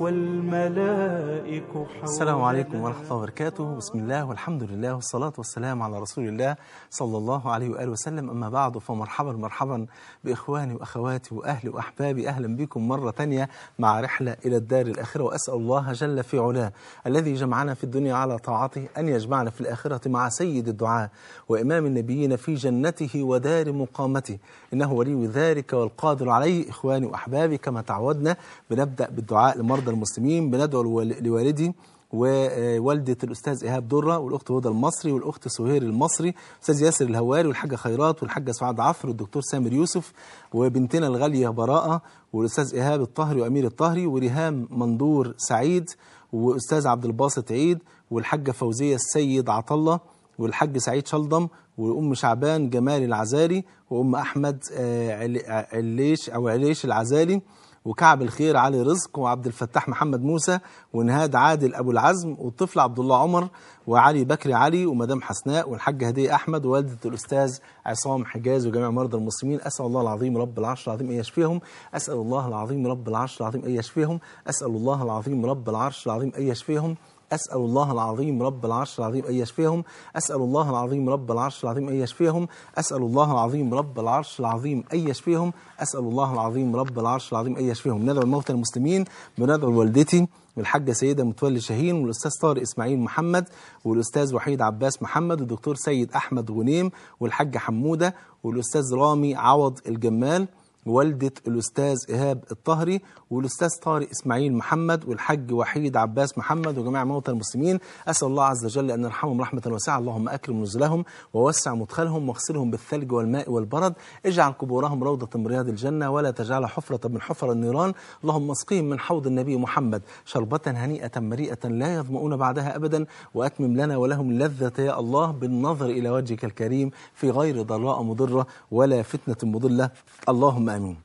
والملائك السلام عليكم ورحمة الله وبركاته بسم الله والحمد لله والصلاة والسلام على رسول الله صلى الله عليه وآله وسلم أما بعد فمرحبا مرحبا بإخواني وأخواتي وأهلي وأحبابي أهلا بكم مرة ثانية مع رحلة إلى الدار الآخرة وأسأل الله جل في علاه الذي جمعنا في الدنيا على طاعته أن يجمعنا في الآخرة مع سيد الدعاء وإمام النبيين في جنته ودار مقامته إنه ولي ذلك والقادر عليه إخواني وأحبابي كما تعودنا بنبدأ بالدعاء مرضى المسلمين بندعو لوالدي ووالدة آه، الأستاذ إيهاب درة والأخت هدى المصري والأخت سهير المصري الأستاذ ياسر الهواري والحاجة خيرات والحاجة سعاد عفر والدكتور سامر يوسف وبنتنا الغالية براءة والأستاذ إيهاب الطهري وأمير الطهري وريهام مندور سعيد وأستاذ عبد الباسط عيد والحاجة فوزية السيد عطلة والحاج سعيد شلضم وأم شعبان جمال العزاري وأم أحمد آه، عليش أو عليش العزالي وكعب الخير علي رزق وعبد الفتاح محمد موسى ونهاد عادل ابو العزم والطفل عبد الله عمر وعلي بكري علي ومدام حسناء والحاجه هديه احمد ووالده الاستاذ عصام حجاز وجميع مرضى المسلمين اسال الله العظيم رب العرش العظيم ان يشفيهم اسال الله العظيم رب العرش العظيم ان يشفيهم اسال الله العظيم رب العرش العظيم ان يشفيهم أسأل الله العظيم رب العرش العظيم أن يشفيهم أسأل الله العظيم رب العرش العظيم أن يشفيهم أسأل الله العظيم رب العرش العظيم أن يشفيهم أسأل الله العظيم رب العرش العظيم أن يشفيهم ندعو الموتى المسلمين بندعو والدتي والحاجة سيدة متولي شاهين والأستاذ طارق إسماعيل محمد والأستاذ وحيد عباس محمد والدكتور سيد أحمد غنيم والحاجة حمودة والأستاذ رامي عوض الجمال والدة الأستاذ إيهاب الطهري والأستاذ طارق إسماعيل محمد والحج وحيد عباس محمد وجميع موتى المسلمين أسأل الله عز وجل أن يرحمهم رحمة واسعة اللهم أكرم نزلهم ووسع مدخلهم واغسلهم بالثلج والماء والبرد اجعل قبورهم روضة من رياض الجنة ولا تجعل حفرة من حفر النيران اللهم اسقهم من حوض النبي محمد شربة هنيئة مريئة لا يظمؤون بعدها أبدا وأتمم لنا ولهم لذة يا الله بالنظر إلى وجهك الكريم في غير ضراء مضرة ولا فتنة مضلة اللهم امين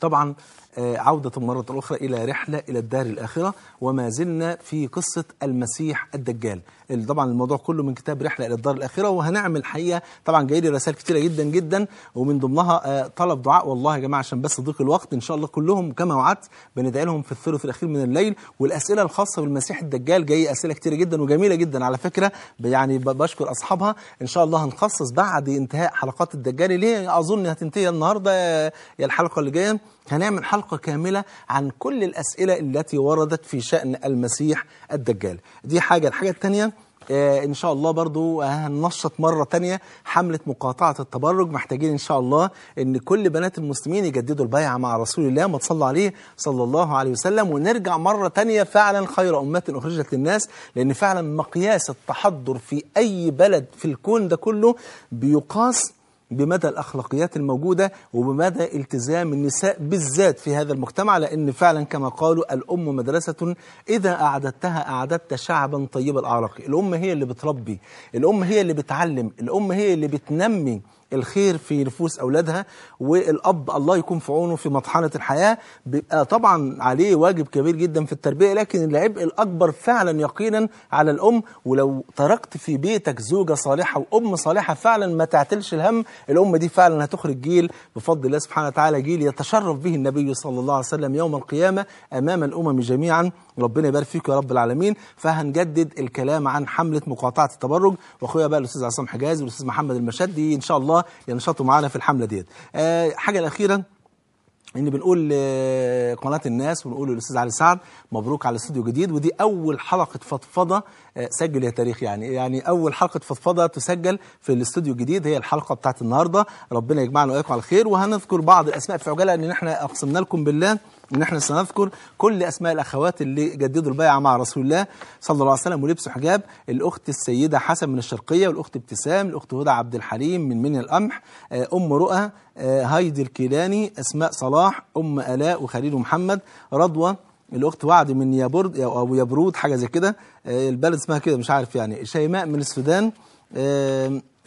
طبعا آه، عودة مرة أخرى إلى رحلة إلى الدار الآخرة وما زلنا في قصة المسيح الدجال طبعا الموضوع كله من كتاب رحلة إلى الدار الآخرة وهنعمل حقيقة طبعا جاي لي رسائل كتيرة جدا جدا ومن ضمنها آه، طلب دعاء والله يا جماعة عشان بس ضيق الوقت إن شاء الله كلهم كما وعدت بندعي لهم في الثلث الأخير من الليل والأسئلة الخاصة بالمسيح الدجال جاي أسئلة كتيرة جدا وجميلة جدا على فكرة يعني بشكر أصحابها إن شاء الله هنخصص بعد انتهاء حلقات الدجال اللي أظن هتنتهي النهاردة آه، يا الحلقة اللي جاية هنعمل حلقة كاملة عن كل الأسئلة التي وردت في شأن المسيح الدجال دي حاجة الحاجة الثانية آه، ان شاء الله برضو هننشط مره تانية حمله مقاطعه التبرج محتاجين ان شاء الله ان كل بنات المسلمين يجددوا البيعه مع رسول الله ما تصلى عليه صلى الله عليه وسلم ونرجع مره تانية فعلا خير امه اخرجت للناس لان فعلا مقياس التحضر في اي بلد في الكون ده كله بيقاس بمدى الأخلاقيات الموجودة وبمدى التزام النساء بالذات في هذا المجتمع لأن فعلا كما قالوا الأم مدرسة إذا أعددتها أعددت شعبا طيب الأعراق الأم هي اللي بتربي الأم هي اللي بتعلم الأم هي اللي بتنمي الخير في نفوس أولادها والأب الله يكون في عونه في مطحنة الحياة بيبقى طبعا عليه واجب كبير جدا في التربية لكن العبء الأكبر فعلا يقينا على الأم ولو تركت في بيتك زوجة صالحة وأم صالحة فعلا ما تعتلش الهم الأم دي فعلا هتخرج جيل بفضل الله سبحانه وتعالى جيل يتشرف به النبي صلى الله عليه وسلم يوم القيامة أمام الأمم جميعا ربنا يبارك فيك يا رب العالمين فهنجدد الكلام عن حملة مقاطعة التبرج وأخويا بقى الأستاذ عصام حجازي والأستاذ محمد المشدي إن شاء الله الله ينشطوا معانا في الحمله ديت آه، حاجه الاخيره ان بنقول لقناة الناس ونقول للاستاذ علي سعد مبروك على استوديو جديد ودي اول حلقه فضفضه آه، سجل يا تاريخ يعني يعني اول حلقه فضفضه تسجل في الاستوديو الجديد هي الحلقه بتاعت النهارده ربنا يجمعنا واياكم على خير وهنذكر بعض الاسماء في عجاله لان احنا اقسمنا لكم بالله ان احنا سنذكر كل اسماء الاخوات اللي جددوا البيعه مع رسول الله صلى الله عليه وسلم ولبسوا حجاب الاخت السيده حسن من الشرقيه والاخت ابتسام الاخت هدى عبد الحليم من منيا القمح آه، ام رؤى آه، هايدي الكيلاني اسماء صلاح ام الاء وخليل محمد رضوى الاخت وعد من يابورد او يبرود حاجه زي كده آه، البلد اسمها كده مش عارف يعني شيماء من السودان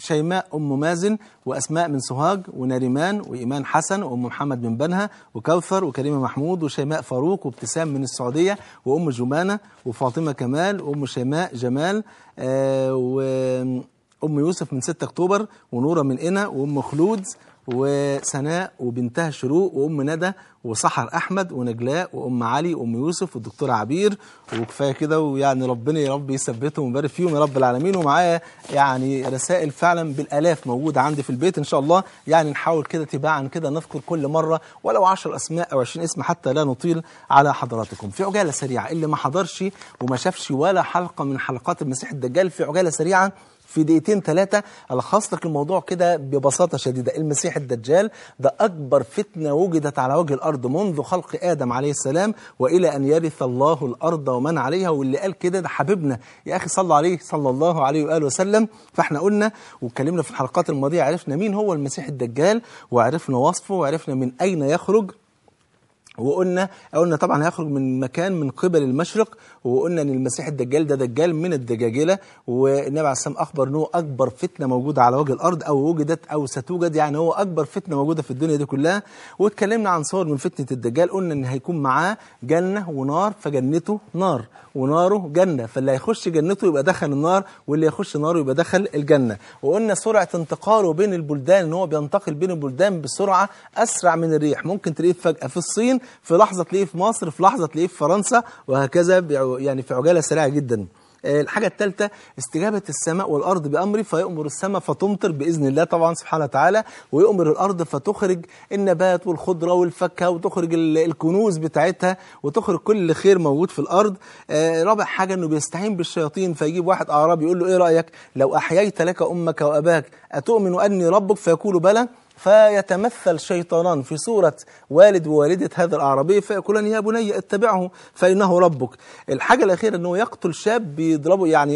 شيماء أم مازن وأسماء من سوهاج ونريمان وإيمان حسن وأم محمد من بنها وكوثر وكريمة محمود وشيماء فاروق وابتسام من السعودية وأم جمانة وفاطمة كمال وأم شيماء جمال آه وأم يوسف من 6 أكتوبر ونورة من قنا وأم خلود وسناء وبنتها شروق وام ندى وسحر احمد ونجلاء وام علي وام يوسف والدكتور عبير وكفايه كده ويعني ربنا يا رب يثبتهم ويبارك فيهم يا رب العالمين ومعايا يعني رسائل فعلا بالالاف موجوده عندي في البيت ان شاء الله يعني نحاول كده تباعا كده نذكر كل مره ولو 10 اسماء او 20 اسم حتى لا نطيل على حضراتكم في عجاله سريعه اللي ما حضرش وما شافش ولا حلقه من حلقات المسيح الدجال في عجاله سريعه في دقيقتين ثلاثة ألخص لك الموضوع كده ببساطة شديدة المسيح الدجال ده أكبر فتنة وجدت على وجه الأرض منذ خلق آدم عليه السلام وإلى أن يرث الله الأرض ومن عليها واللي قال كده ده حبيبنا يا أخي صلى عليه صلى الله عليه وآله وسلم فإحنا قلنا واتكلمنا في الحلقات الماضية عرفنا مين هو المسيح الدجال وعرفنا وصفه وعرفنا من أين يخرج وقلنا قلنا طبعا هيخرج من مكان من قبل المشرق وقلنا ان المسيح الدجال ده دجال من الدجاجله والنبي عليه السلام اخبر ان هو اكبر فتنه موجوده على وجه الارض او وجدت او ستوجد يعني هو اكبر فتنه موجوده في الدنيا دي كلها واتكلمنا عن صور من فتنه الدجال قلنا ان هيكون معاه جنه ونار فجنته نار وناره جنه فاللي هيخش جنته يبقى دخل النار واللي يخش ناره يبقى دخل الجنه وقلنا سرعه انتقاله بين البلدان ان هو بينتقل بين البلدان بسرعه اسرع من الريح ممكن تلاقيه فجاه في الصين في لحظة تلاقيه في مصر في لحظة تلاقيه في فرنسا وهكذا يعني في عجالة سريعة جدا آه، الحاجة الثالثة استجابة السماء والأرض بأمري فيأمر السماء فتمطر بإذن الله طبعا سبحانه وتعالى ويأمر الأرض فتخرج النبات والخضرة والفاكهة وتخرج الكنوز بتاعتها وتخرج كل خير موجود في الأرض آه، رابع حاجة أنه بيستعين بالشياطين فيجيب واحد أعرابي يقول له إيه رأيك لو أحييت لك أمك وأباك أتؤمن أني ربك فيقول بلى فيتمثل شيطانان في صورة والد ووالدة هذا الأعرابي فيقولان يا بني اتبعه فإنه ربك الحاجة الأخيرة أنه يقتل شاب بيضربه يعني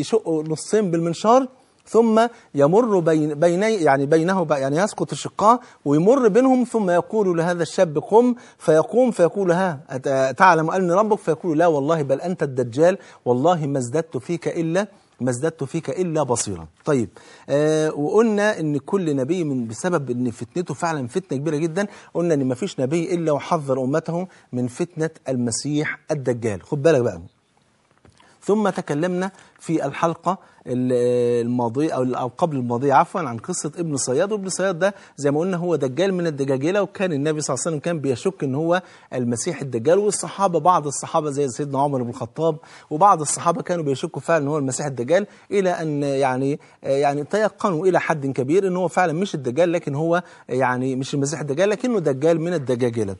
يشقه نصين بالمنشار ثم يمر بين بيني يعني بينه يعني يسقط شقاه ويمر بينهم ثم يقول لهذا الشاب قم فيقوم فيقول ها تعلم أن ربك فيقول لا والله بل أنت الدجال والله ما ازددت فيك إلا ما ازددت فيك إلا بصيرا طيب آه وقلنا أن كل نبي من بسبب أن فتنته فعلا فتنة كبيرة جدا قلنا أن ما فيش نبي إلا وحذر أمته من فتنة المسيح الدجال خد بالك بقى ثم تكلمنا في الحلقة الماضي او قبل الماضي عفوا عن قصه ابن صياد وابن صياد ده زي ما قلنا هو دجال من الدجاجله وكان النبي صلى الله عليه وسلم كان بيشك ان هو المسيح الدجال والصحابه بعض الصحابه زي سيدنا عمر بن الخطاب وبعض الصحابه كانوا بيشكوا فعلا ان هو المسيح الدجال الى ان يعني يعني تيقنوا الى حد كبير ان هو فعلا مش الدجال لكن هو يعني مش المسيح الدجال لكنه دجال من الدجاجله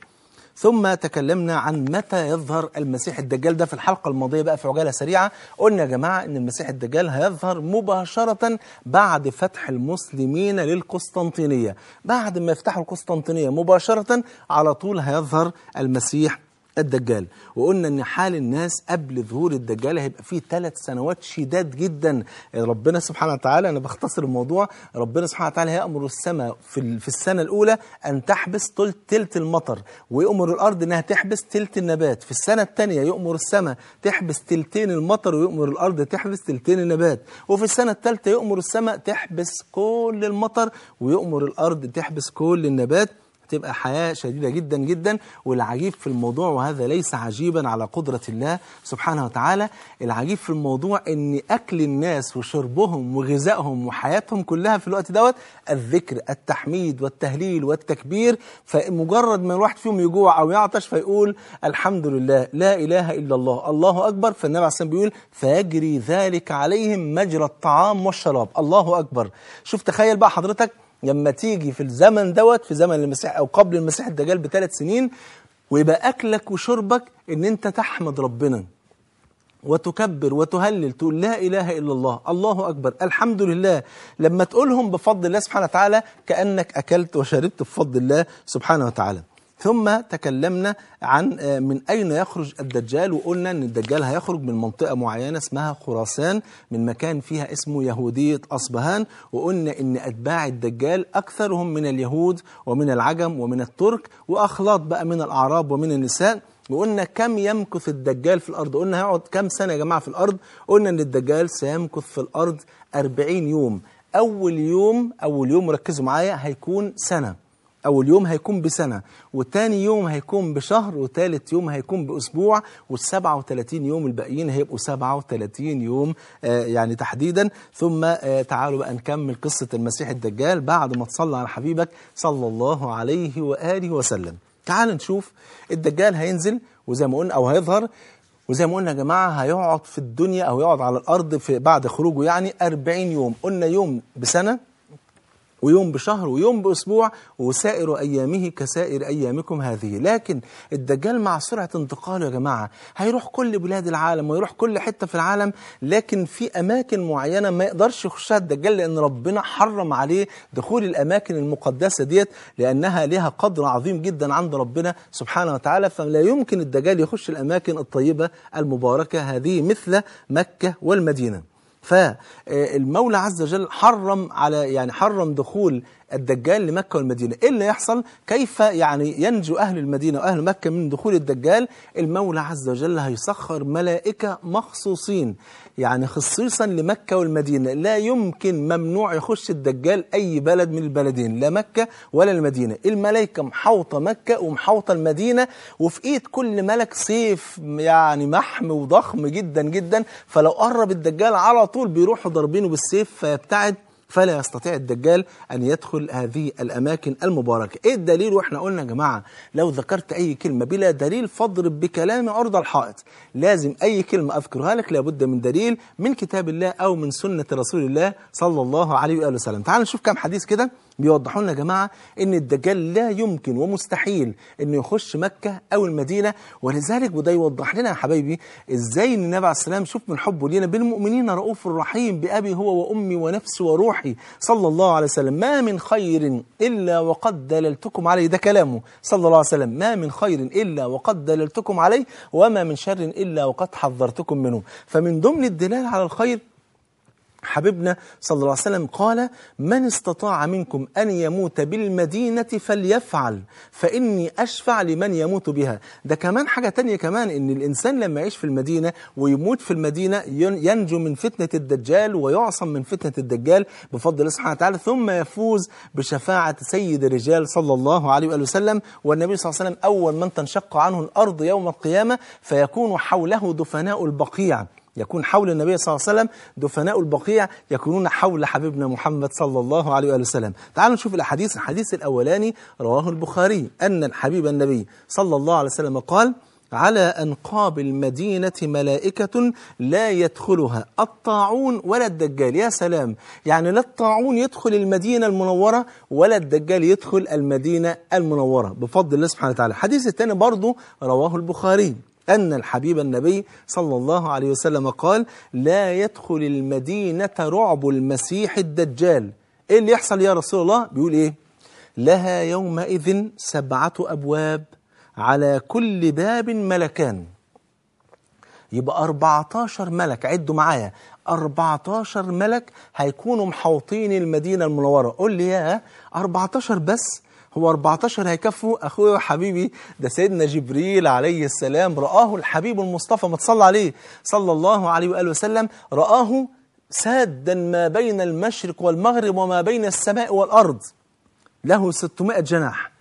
ثم تكلمنا عن متى يظهر المسيح الدجال ده في الحلقة الماضية بقى في عجالة سريعة قلنا يا جماعة أن المسيح الدجال هيظهر مباشرة بعد فتح المسلمين للقسطنطينية بعد ما يفتحوا القسطنطينية مباشرة على طول هيظهر المسيح الدجال وقلنا ان حال الناس قبل ظهور الدجال هيبقى فيه ثلاث سنوات شداد جدا ربنا سبحانه وتعالى انا بختصر الموضوع ربنا سبحانه وتعالى هيامر السماء في في السنه الاولى ان تحبس ثلث المطر ويامر الارض انها تحبس ثلث النبات في السنه الثانيه يامر السماء تحبس ثلثين المطر ويامر الارض تحبس ثلثين النبات وفي السنه الثالثه يامر السماء تحبس كل المطر ويامر الارض تحبس كل النبات تبقى حياة شديدة جدا جدا والعجيب في الموضوع وهذا ليس عجيبا على قدرة الله سبحانه وتعالى العجيب في الموضوع ان اكل الناس وشربهم وغذائهم وحياتهم كلها في الوقت دوت الذكر التحميد والتهليل والتكبير فمجرد ما الواحد فيهم يجوع او يعطش فيقول الحمد لله لا اله الا الله الله اكبر فالنبي عليه الصلاه بيقول فيجري ذلك عليهم مجرى الطعام والشراب الله اكبر شوف تخيل بقى حضرتك لما تيجي في الزمن دوت في زمن المسيح او قبل المسيح الدجال بثلاث سنين ويبقى اكلك وشربك ان انت تحمد ربنا وتكبر وتهلل تقول لا اله الا الله الله اكبر الحمد لله لما تقولهم بفضل الله سبحانه وتعالى كانك اكلت وشربت بفضل الله سبحانه وتعالى ثم تكلمنا عن آه، من أين يخرج الدجال وقلنا أن الدجال هيخرج من منطقة معينة اسمها خراسان من مكان فيها اسمه يهودية أصبهان وقلنا أن أتباع الدجال أكثرهم من اليهود ومن العجم ومن الترك وأخلاط بقى من الأعراب ومن النساء وقلنا كم يمكث الدجال في الأرض قلنا هيقعد كم سنة يا جماعة في الأرض قلنا أن الدجال سيمكث في الأرض 40 يوم أول يوم أول يوم ركزوا معايا هيكون سنة أول يوم هيكون بسنة وتاني يوم هيكون بشهر وتالت يوم هيكون بأسبوع والسبعة وتلاتين يوم الباقيين هيبقوا سبعة وتلاتين يوم آه، يعني تحديدا ثم آه، تعالوا بقى نكمل قصة المسيح الدجال بعد ما تصلى على حبيبك صلى الله عليه وآله وسلم تعال نشوف الدجال هينزل وزي ما قلنا أو هيظهر وزي ما قلنا يا جماعة هيقعد في الدنيا أو يقعد على الأرض في بعد خروجه يعني 40 يوم قلنا يوم بسنة ويوم بشهر ويوم بأسبوع وسائر أيامه كسائر أيامكم هذه لكن الدجال مع سرعة انتقاله يا جماعة هيروح كل بلاد العالم ويروح كل حتة في العالم لكن في أماكن معينة ما يقدرش يخشها الدجال لأن ربنا حرم عليه دخول الأماكن المقدسة ديت لأنها لها قدر عظيم جدا عند ربنا سبحانه وتعالى فلا يمكن الدجال يخش الأماكن الطيبة المباركة هذه مثل مكة والمدينة فالمولى آه، عز وجل حرم على يعني حرم دخول الدجال لمكة والمدينة إيه اللي يحصل كيف يعني ينجو أهل المدينة وأهل مكة من دخول الدجال المولى عز وجل هيسخر ملائكة مخصوصين يعني خصيصا لمكة والمدينة لا يمكن ممنوع يخش الدجال أي بلد من البلدين لا مكة ولا المدينة الملائكة محوطة مكة ومحوطة المدينة وفي إيد كل ملك سيف يعني محم وضخم جدا جدا فلو قرب الدجال على طول بيروحوا ضاربينه بالسيف فيبتعد فلا يستطيع الدجال أن يدخل هذه الأماكن المباركة إيه الدليل وإحنا قلنا يا جماعة لو ذكرت أي كلمة بلا دليل فاضرب بكلام عرض الحائط لازم أي كلمة أذكرها لك لابد من دليل من كتاب الله أو من سنة رسول الله صلى الله عليه وآله وسلم تعال نشوف كم حديث كده بيوضحوا لنا يا جماعه ان الدجال لا يمكن ومستحيل انه يخش مكه او المدينه ولذلك وده يوضح لنا يا حبايبي ازاي ان النبي عليه السلام شوف من حبه لينا بالمؤمنين رؤوف رحيم بابي هو وامي ونفسي وروحي صلى الله عليه وسلم ما من خير الا وقد دللتكم عليه ده كلامه صلى الله عليه وسلم ما من خير الا وقد دللتكم عليه وما من شر الا وقد حذرتكم منه فمن ضمن الدلال على الخير حبيبنا صلى الله عليه وسلم قال من استطاع منكم أن يموت بالمدينة فليفعل فإني أشفع لمن يموت بها ده كمان حاجة تانية كمان إن الإنسان لما يعيش في المدينة ويموت في المدينة ينجو من فتنة الدجال ويعصم من فتنة الدجال بفضل الله سبحانه وتعالى ثم يفوز بشفاعة سيد الرجال صلى الله عليه وآله وسلم والنبي صلى الله عليه وسلم أول من تنشق عنه الأرض يوم القيامة فيكون حوله دفناء البقيع يكون حول النبي صلى الله عليه وسلم دفناء البقيع يكونون حول حبيبنا محمد صلى الله عليه وآله وسلم تعالوا نشوف الأحاديث الحديث الأولاني رواه البخاري أن الحبيب النبي صلى الله عليه وسلم قال على أنقاب المدينة ملائكة لا يدخلها الطاعون ولا الدجال يا سلام يعني لا الطاعون يدخل المدينة المنورة ولا الدجال يدخل المدينة المنورة بفضل الله سبحانه وتعالى الحديث الثاني برضه رواه البخاري أن الحبيب النبي صلى الله عليه وسلم قال لا يدخل المدينة رعب المسيح الدجال إيه اللي يحصل يا رسول الله؟ بيقول إيه؟ لها يومئذ سبعة أبواب على كل باب ملكان يبقى 14 ملك عدوا معايا 14 ملك هيكونوا محوطين المدينة المنورة قول لي يا 14 بس هو 14 هيكفوا اخويا وحبيبي ده سيدنا جبريل عليه السلام رآه الحبيب المصطفى ما تصلى عليه صلى الله عليه وآله وسلم رآه سادا ما بين المشرق والمغرب وما بين السماء والأرض له 600 جناح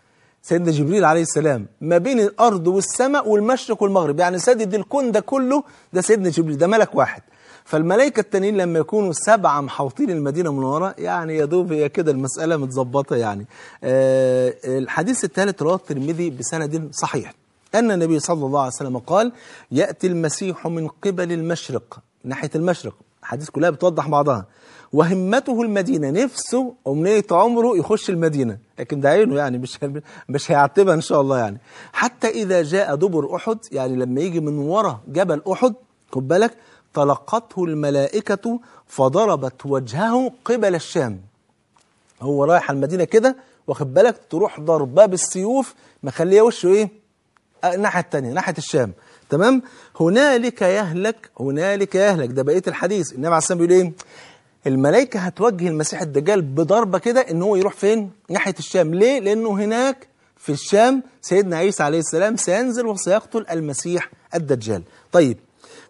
سيدنا جبريل عليه السلام ما بين الأرض والسماء والمشرق والمغرب يعني سادد الكون ده كله ده سيدنا جبريل ده ملك واحد فالملائكة التانيين لما يكونوا سبعة محوطين المدينة من وراء يعني يا دوب هي كده المسألة متظبطة يعني آه الحديث الثالث رواه الترمذي بسند صحيح أن النبي صلى الله عليه وسلم قال يأتي المسيح من قبل المشرق ناحية المشرق حديث كلها بتوضح بعضها وهمته المدينة نفسه أمنية عمره يخش المدينة لكن ده عينه يعني مش مش هيعتبها إن شاء الله يعني حتى إذا جاء دبر أحد يعني لما يجي من ورا جبل أحد خد بالك تلقته الملائكة فضربت وجهه قبل الشام هو رايح على المدينة كده واخد بالك تروح ضربة بالسيوف مخليه وشه ايه الناحية التانية ناحية الشام تمام هنالك يهلك هنالك يهلك ده بقية الحديث النبي عليه الصلاة والسلام بيقول ايه الملائكة هتوجه المسيح الدجال بضربة كده ان هو يروح فين ناحية الشام ليه لانه هناك في الشام سيدنا عيسى عليه السلام سينزل وسيقتل المسيح الدجال طيب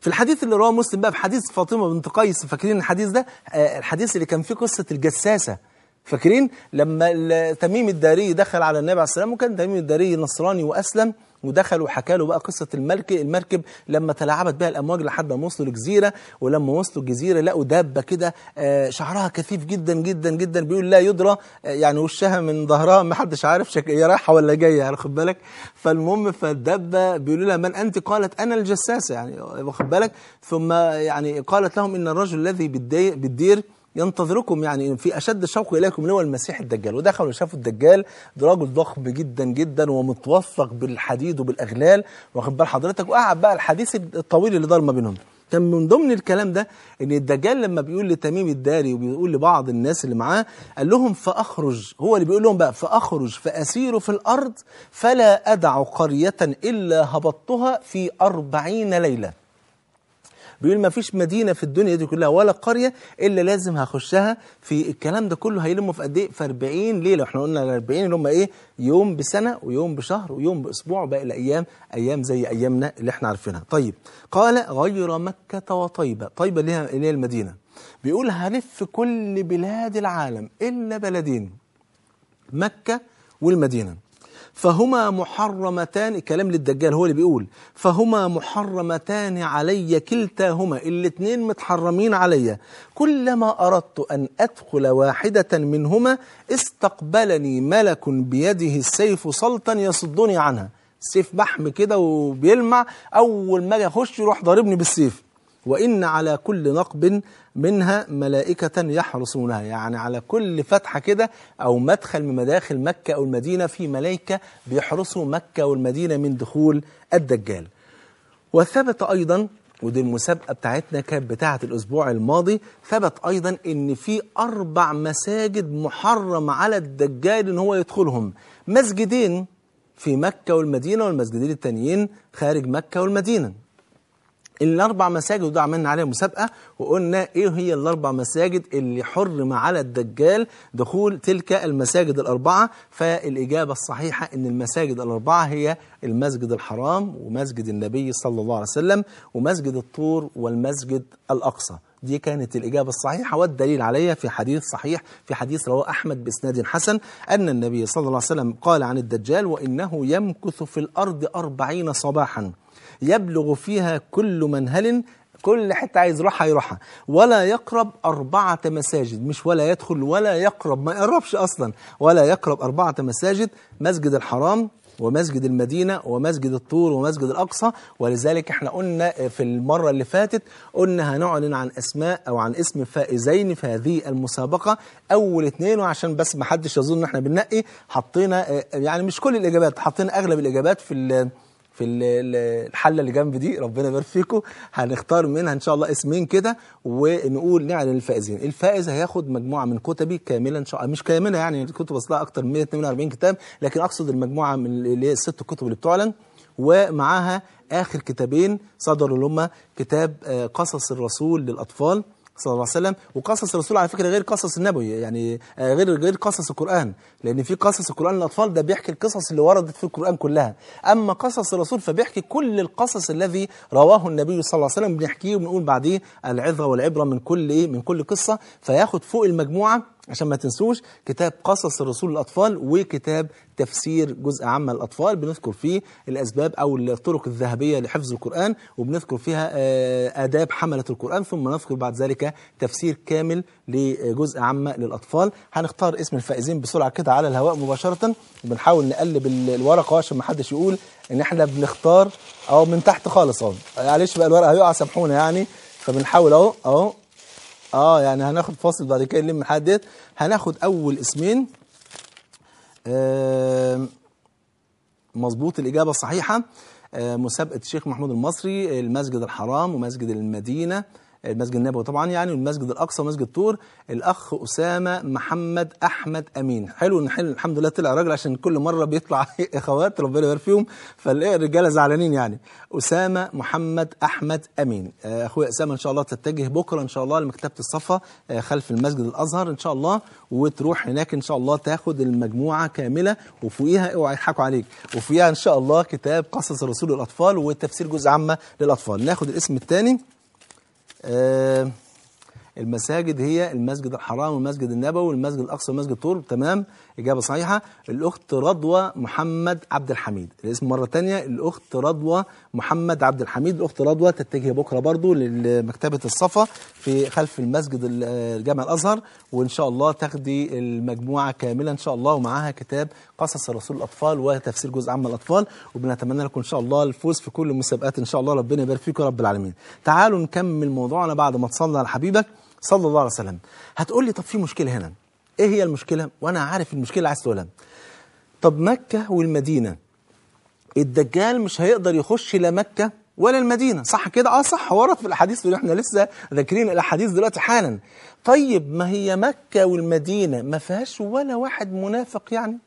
في الحديث اللي رواه مسلم بقى في حديث فاطمه بنت قيس فاكرين الحديث ده آه، الحديث اللي كان فيه قصه الجساسه فاكرين لما تميم الداري دخل على النبي عليه السلام وكان تميم الداري نصراني وأسلم ودخل وحكى له بقى قصة الملك المركب لما تلاعبت بها الأمواج لحد ما وصلوا لجزيرة ولما وصلوا الجزيرة لقوا دابة كده آه، شعرها كثيف جدا جدا جدا بيقول لا يدرى آه، يعني وشها من ظهرها ما حدش عارف شك هي رايحة ولا جاية يعني، خد بالك فالمهم فالدابة بيقولوا لها من أنت قالت أنا الجساسة يعني واخد بالك ثم يعني قالت لهم إن الرجل الذي بالدير ينتظركم يعني في أشد الشوق إليكم اللي هو المسيح الدجال ودخلوا شافوا الدجال ده راجل ضخم جدا جدا ومتوثق بالحديد وبالأغلال واخد بال حضرتك وقعد بقى الحديث الطويل اللي دار ما بينهم كان من ضمن الكلام ده ان الدجال لما بيقول لتميم الداري وبيقول لبعض الناس اللي معاه قال لهم فاخرج هو اللي بيقول لهم بقى فاخرج فاسير في الارض فلا ادع قريه الا هبطتها في أربعين ليله بيقول ما فيش مدينة في الدنيا دي كلها ولا قرية إلا لازم هخشها في الكلام ده كله هيلمه في قد إيه في 40 ليلة إحنا قلنا ال 40 اللي هم إيه يوم بسنة ويوم بشهر ويوم بأسبوع وباقي الأيام أيام زي أيامنا اللي إحنا عارفينها طيب قال غير مكة وطيبة طيبة اللي هي المدينة بيقول هلف كل بلاد العالم إلا بلدين مكة والمدينة فهما محرمتان كلام للدجال هو اللي بيقول فهما محرمتان علي كلتاهما الاثنين متحرمين علي كلما أردت أن أدخل واحدة منهما استقبلني ملك بيده السيف سلطا يصدني عنها سيف بحم كده وبيلمع أول ما أجي أخش يروح ضاربني بالسيف وإن على كل نقب منها ملائكة يحرسونها يعني على كل فتحة كده أو مدخل من مداخل مكة أو المدينة في ملائكة بيحرسوا مكة والمدينة من دخول الدجال وثبت أيضا ودي المسابقة بتاعتنا كانت بتاعة الأسبوع الماضي ثبت أيضا إن في أربع مساجد محرم على الدجال إن هو يدخلهم مسجدين في مكة والمدينة والمسجدين التانيين خارج مكة والمدينة الاربع مساجد وده عملنا عليها مسابقه وقلنا ايه هي الاربع مساجد اللي حرم على الدجال دخول تلك المساجد الاربعه فالاجابه الصحيحه ان المساجد الاربعه هي المسجد الحرام ومسجد النبي صلى الله عليه وسلم ومسجد الطور والمسجد الاقصى دي كانت الإجابة الصحيحة والدليل عليها في حديث صحيح في حديث رواه أحمد بإسناد حسن أن النبي صلى الله عليه وسلم قال عن الدجال وإنه يمكث في الأرض أربعين صباحا يبلغ فيها كل منهل كل حتة عايز يروحها يروحها ولا يقرب أربعة مساجد مش ولا يدخل ولا يقرب ما يقربش أصلا ولا يقرب أربعة مساجد مسجد الحرام ومسجد المدينة ومسجد الطور ومسجد الأقصى ولذلك احنا قلنا في المرة اللي فاتت قلنا هنعلن عن أسماء أو عن اسم فائزين في هذه المسابقة أول اثنين وعشان بس ما حدش يظن احنا بننقي حطينا يعني مش كل الإجابات حطينا أغلب الإجابات في في الحله اللي جنب دي ربنا يبارك فيكم هنختار منها ان شاء الله اسمين كده ونقول نعلن الفائزين الفائز هياخد مجموعه من كتبي كامله ان شاء الله مش كامله يعني الكتب اصلها اكتر من 142 كتاب لكن اقصد المجموعه من اللي هي الست كتب اللي بتعلن ومعاها اخر كتابين صدروا اللي هم كتاب آه، قصص الرسول للاطفال صلى الله عليه وسلم وقصص الرسول على فكره غير قصص النبوي يعني آه، غير غير قصص القران لان في قصص القران للاطفال ده بيحكي القصص اللي وردت في القران كلها اما قصص الرسول فبيحكي كل القصص الذي رواه النبي صلى الله عليه وسلم بنحكيه وبنقول بعديه العظه والعبره من كل ايه من كل قصه فياخد فوق المجموعه عشان ما تنسوش كتاب قصص الرسول للأطفال وكتاب تفسير جزء عام للأطفال بنذكر فيه الأسباب أو الطرق الذهبية لحفظ القرآن وبنذكر فيها آه، آداب حملة القرآن ثم نذكر بعد ذلك تفسير كامل لجزء عام للأطفال هنختار اسم الفائزين بسرعة كده على الهواء مباشرة وبنحاول نقلب الورقة عشان ما حدش يقول إن إحنا بنختار أو من تحت خالص أهو معلش بقى الورقة هيقع سامحونا يعني فبنحاول أهو أهو اه يعني هناخد فاصل بعد كده نلم الحاجات ديت هناخد اول اسمين مظبوط الاجابه الصحيحه مسابقه الشيخ محمود المصري المسجد الحرام ومسجد المدينه المسجد النبوي طبعا يعني والمسجد الاقصى ومسجد طور الاخ اسامه محمد احمد امين حلو ان حلو الحمد لله طلع راجل عشان كل مره بيطلع اخوات ربنا يبارك فيهم فالرجاله زعلانين يعني اسامه محمد احمد امين آه، اخويا اسامه ان شاء الله تتجه بكره ان شاء الله لمكتبه الصفا آه، خلف المسجد الازهر ان شاء الله وتروح هناك ان شاء الله تاخد المجموعه كامله وفوقيها اوعى يضحكوا عليك وفيها ان شاء الله كتاب قصص الرسول للاطفال وتفسير جزء عامه للاطفال ناخد الاسم الثاني آه، المساجد هي المسجد الحرام والمسجد النبوي والمسجد الأقصى والمسجد الطور تمام إجابة صحيحة الأخت رضوى محمد عبد الحميد الاسم مرة تانية الأخت رضوى محمد عبد الحميد الأخت رضوى تتجه بكرة برضو لمكتبة الصفا في خلف المسجد الجامع الأزهر وإن شاء الله تاخدي المجموعة كاملة إن شاء الله ومعاها كتاب قصص الرسول الأطفال وتفسير جزء عام الأطفال وبنتمنى لكم إن شاء الله الفوز في كل المسابقات إن شاء الله ربنا يبارك فيكم رب العالمين تعالوا نكمل موضوعنا بعد ما تصلي على حبيبك صلى الله عليه وسلم هتقول لي طب في مشكلة هنا ايه هي المشكله وانا عارف المشكله اللي عايز تقولها طب مكه والمدينه الدجال مش هيقدر يخش لا مكه ولا المدينه صح كده اه صح ورد في الاحاديث اللي احنا لسه ذاكرين الاحاديث دلوقتي حالا طيب ما هي مكه والمدينه ما فيهاش ولا واحد منافق يعني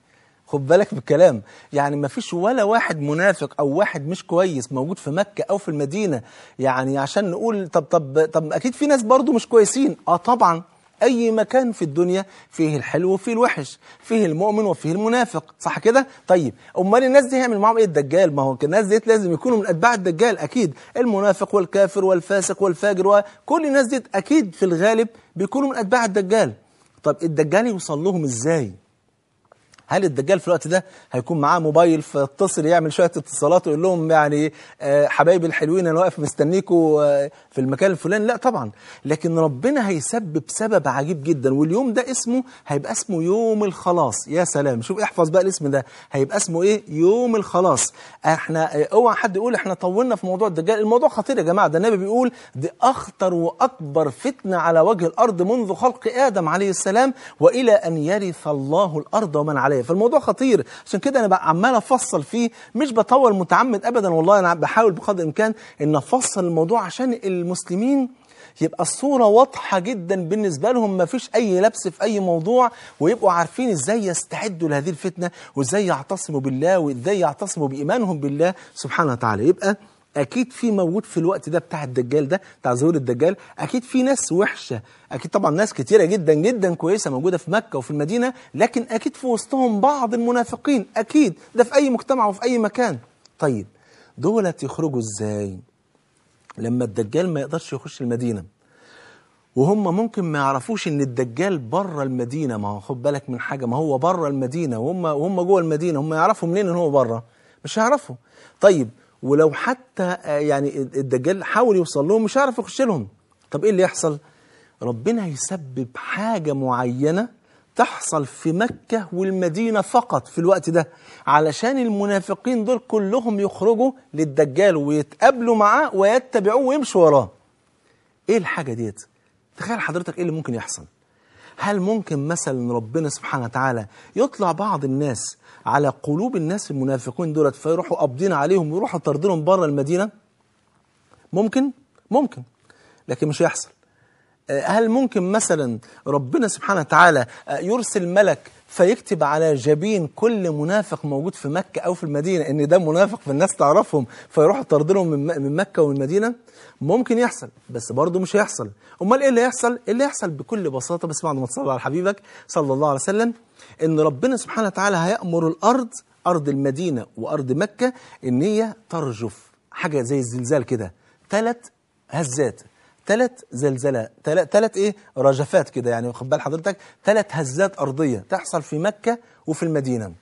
خد بالك بالكلام يعني ما فيش ولا واحد منافق او واحد مش كويس موجود في مكه او في المدينه يعني عشان نقول طب طب طب اكيد في ناس برضو مش كويسين اه طبعا أي مكان في الدنيا فيه الحلو وفيه الوحش فيه المؤمن وفيه المنافق صح كده؟ طيب أمال الناس دي هيعمل معاهم إيه الدجال؟ ما هو الناس ديت لازم يكونوا من أتباع الدجال أكيد المنافق والكافر والفاسق والفاجر وكل الناس ديت أكيد في الغالب بيكونوا من أتباع الدجال طب الدجال يوصل لهم إزاي؟ هل الدجال في الوقت ده هيكون معاه موبايل فيتصل يعمل شويه اتصالات ويقول لهم يعني آه، حبايبي الحلوين انا واقف مستنيكم آه، في المكان الفلاني لا طبعا لكن ربنا هيسبب سبب عجيب جدا واليوم ده اسمه هيبقى اسمه يوم الخلاص يا سلام شوف احفظ بقى الاسم ده هيبقى اسمه ايه يوم الخلاص احنا آه، اوعى حد يقول احنا طولنا في موضوع الدجال الموضوع خطير يا جماعه ده النبي بيقول دي اخطر واكبر فتنه على وجه الارض منذ خلق ادم عليه السلام والى ان يرث الله الارض ومن عليها عليا فالموضوع خطير عشان كده انا بقى عمال افصل فيه مش بطول متعمد ابدا والله انا بحاول بقدر الامكان ان افصل الموضوع عشان المسلمين يبقى الصورة واضحة جدا بالنسبة لهم ما فيش أي لبس في أي موضوع ويبقوا عارفين إزاي يستعدوا لهذه الفتنة وإزاي يعتصموا بالله وإزاي يعتصموا بإيمانهم بالله سبحانه وتعالى يبقى اكيد في موجود في الوقت ده بتاع الدجال ده بتاع ظهور الدجال اكيد في ناس وحشه اكيد طبعا ناس كتيره جدا جدا كويسه موجوده في مكه وفي المدينه لكن اكيد في وسطهم بعض المنافقين اكيد ده في اي مجتمع وفي اي مكان طيب دولت يخرجوا ازاي لما الدجال ما يقدرش يخش المدينه وهم ممكن ما يعرفوش ان الدجال بره المدينه ما هو خد بالك من حاجه ما هو بره المدينه وهم وهم جوه المدينه هم يعرفوا منين ان هو بره مش هيعرفوا طيب ولو حتى آه، يعني الدجال حاول يوصل لهم مش هيعرف يخش لهم طب ايه اللي يحصل ربنا يسبب حاجه معينه تحصل في مكه والمدينه فقط في الوقت ده علشان المنافقين دول كلهم يخرجوا للدجال ويتقابلوا معاه ويتبعوه ويمشوا وراه ايه الحاجه ديت تخيل حضرتك ايه اللي ممكن يحصل هل ممكن مثلا ربنا سبحانه وتعالى يطلع بعض الناس على قلوب الناس المنافقين دولت فيروحوا قابضين عليهم ويروحوا طاردينهم بره المدينه ممكن ممكن لكن مش هيحصل آه، هل ممكن مثلا ربنا سبحانه وتعالى آه، يرسل ملك فيكتب على جبين كل منافق موجود في مكة أو في المدينة إن ده منافق فالناس تعرفهم فيروحوا طاردينهم من مكة ومن المدينة ممكن يحصل بس برضه مش هيحصل أمال إيه اللي يحصل؟ إيه اللي يحصل بكل بساطة بس بعد ما تصلي على حبيبك صلى الله عليه وسلم إن ربنا سبحانه وتعالى هيأمر الأرض أرض المدينة وأرض مكة إن هي ترجف حاجة زي الزلزال كده ثلاث هزات ثلاث زلزلات ثلاث ايه رجفات كده يعني واخد بال حضرتك ثلاث هزات ارضيه تحصل في مكه وفي المدينه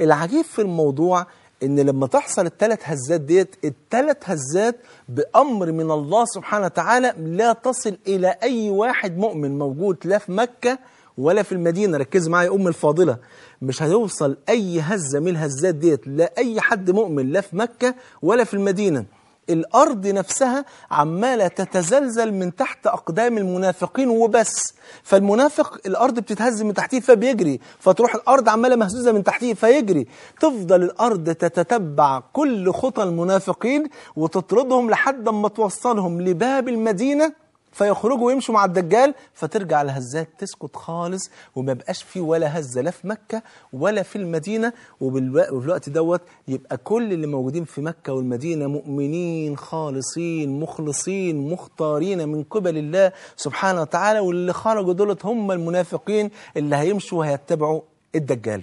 العجيب في الموضوع ان لما تحصل الثلاث هزات ديت الثلاث هزات بامر من الله سبحانه وتعالى لا تصل الى اي واحد مؤمن موجود لا في مكه ولا في المدينه ركز معايا ام الفاضله مش هيوصل اي هزه من الهزات ديت لأي حد مؤمن لا في مكه ولا في المدينه الأرض نفسها عمالة تتزلزل من تحت أقدام المنافقين وبس فالمنافق الأرض بتتهز من تحتيه فبيجري فتروح الأرض عمالة مهزوزة من تحتيه فيجري تفضل الأرض تتتبع كل خطى المنافقين وتطردهم لحد ما توصلهم لباب المدينة فيخرجوا ويمشوا مع الدجال فترجع الهزات تسكت خالص وما بقاش فيه ولا هزة لا في مكة ولا في المدينة وبالوقت دوت يبقى كل اللي موجودين في مكة والمدينة مؤمنين خالصين مخلصين مختارين من قبل الله سبحانه وتعالى واللي خرجوا دولت هم المنافقين اللي هيمشوا وهيتبعوا الدجال